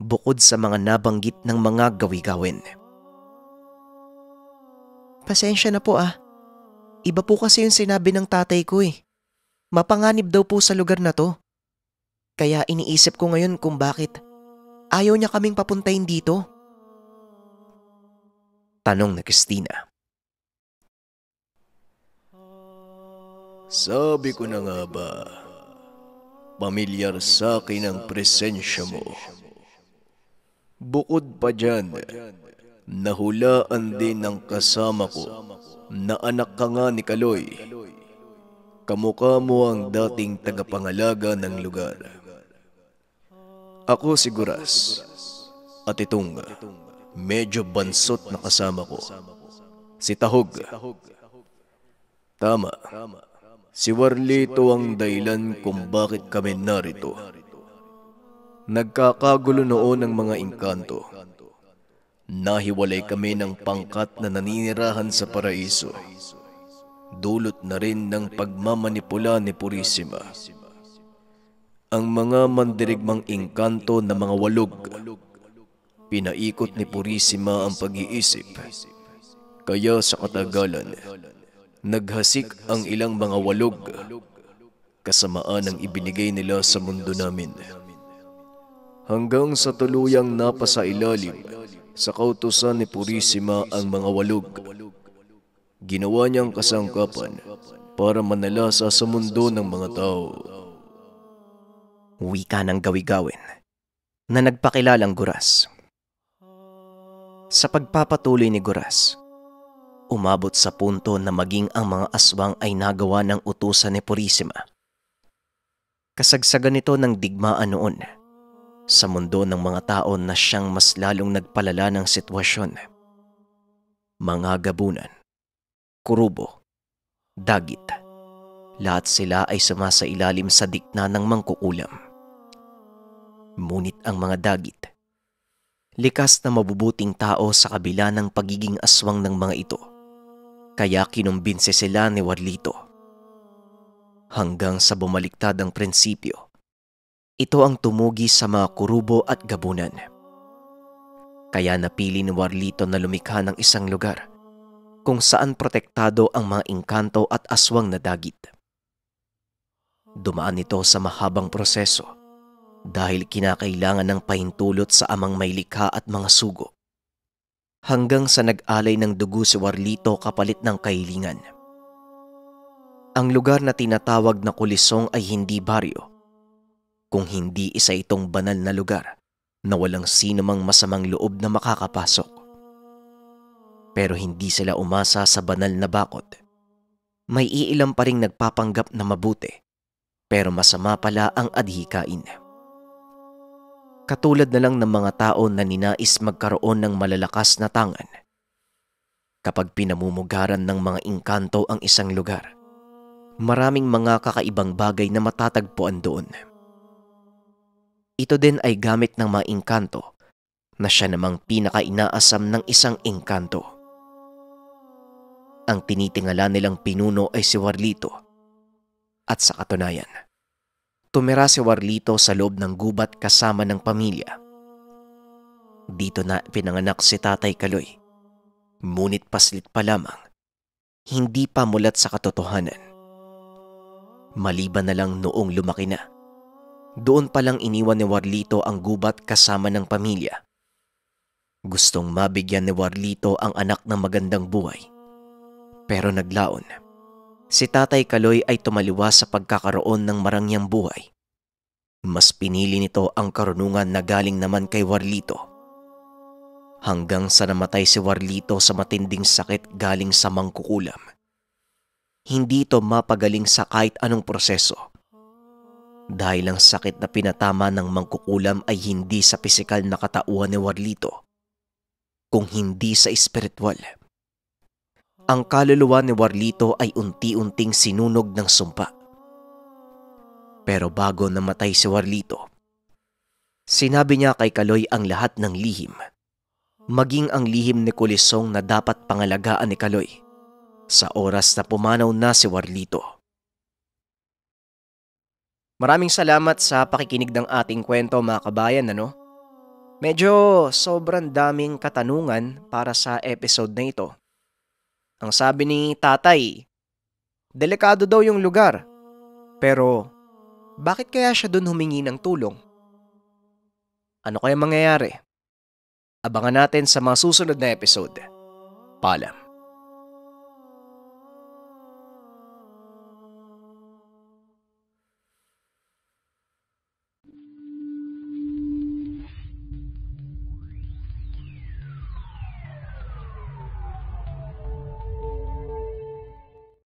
bukod sa mga nabanggit ng mga gawi-gawin. Pasensya na po ah. Iba po kasi yung sinabi ng tatay ko eh. Mapanganib daw po sa lugar na to. Kaya iniisip ko ngayon kung bakit ayaw niya kaming papuntahin dito. Tanong na Christina. Sabi ko na nga ba, pamilyar sa akin ang presensya mo. Bukod pa dyan, nahulaan din ng kasama ko na anak ka nga ni Kaloy. Kamukha mo ang dating tagapangalaga ng lugar. Ako si Guras at itong medyo bansot na kasama ko, si Tahog. Tama, si Warlito ang dahilan kung bakit kami narito. Nagkakagulo noon ang mga inkanto. Nahiwalay kami ng pangkat na naninirahan sa paraiso. Dulot na rin ng pagmamanipula ni Purisima. Purisima ang mga mandirigmang engkanto na mga walog. Pinaikot ni Purisima ang pag-iisip. Kaya sa katagalan, naghasik ang ilang mga walog, kasamaan ang ibinigay nila sa mundo namin. Hanggang sa tuluyang napasa ilalim, sa kautusan ni Purisima ang mga walog. Ginawa niyang kasangkapan para manalasa sa mundo ng mga tao wika ng gawi-gawin na nagpakilalang Guras. Sa pagpapatuloy ni Guras, umabot sa punto na maging ang mga aswang ay nagawa ng utusan ni Purisima. Kasagsagan nito ng digmaan noon sa mundo ng mga tao na siyang mas lalong nagpalala ng sitwasyon. Mga gabunan, kurubo, dagit, lahat sila ay sumasailalim sa dikna ng mangkukulam ngunit ang mga dagit. Likas na mabubuting tao sa kabila ng pagiging aswang ng mga ito. Kaya kinumbinse sila ni Warlito. Hanggang sa bumaliktad ang prinsipyo, ito ang tumugi sa mga kurubo at gabunan. Kaya napili ni Warlito na lumikha ng isang lugar kung saan protektado ang mga engkanto at aswang na dagit. Dumaan ito sa mahabang proseso dahil kinakailangan ng pahintulot sa amang may likha at mga sugo. Hanggang sa nag-alay ng dugo si Warlito kapalit ng kailingan. Ang lugar na tinatawag na kulisong ay hindi baryo, kung hindi isa itong banal na lugar na walang sino mang masamang loob na makakapasok. Pero hindi sila umasa sa banal na bakod. May iilang pa ring nagpapanggap na mabuti, pero masama pala ang adhikain katulad na lang ng mga tao na ninais magkaroon ng malalakas na tangan. Kapag pinamumugaran ng mga inkanto ang isang lugar, maraming mga kakaibang bagay na matatagpuan doon. Ito din ay gamit ng mga inkanto na siya namang pinaka-inaasam ng isang inkanto. Ang tinitingala nilang pinuno ay si Warlito at sa katunayan tumira si Warlito sa loob ng gubat kasama ng pamilya. Dito na pinanganak si Tatay Kaloy. Ngunit paslit pa lamang, hindi pa mulat sa katotohanan. Maliban na lang noong lumaki na. Doon palang iniwan ni Warlito ang gubat kasama ng pamilya. Gustong mabigyan ni Warlito ang anak ng magandang buhay. Pero naglaon si Tatay Kaloy ay tumaliwa sa pagkakaroon ng marangyang buhay. Mas pinili nito ang karunungan na galing naman kay Warlito. Hanggang sa namatay si Warlito sa matinding sakit galing sa mangkukulam. Hindi ito mapagaling sa kahit anong proseso. Dahil ang sakit na pinatama ng mangkukulam ay hindi sa pisikal na katauhan ni Warlito, kung hindi sa espiritual ang kaluluwa ni Warlito ay unti-unting sinunog ng sumpa. Pero bago namatay si Warlito, sinabi niya kay Kaloy ang lahat ng lihim. Maging ang lihim ni Kulisong na dapat pangalagaan ni Kaloy sa oras na pumanaw na si Warlito. Maraming salamat sa pakikinig ng ating kwento mga kabayan ano. Medyo sobrang daming katanungan para sa episode na ito. Ang sabi ni tatay, delikado daw yung lugar. Pero, bakit kaya siya doon humingi ng tulong? Ano kaya mangyayari? Abangan natin sa mga susunod na episode. Paalam.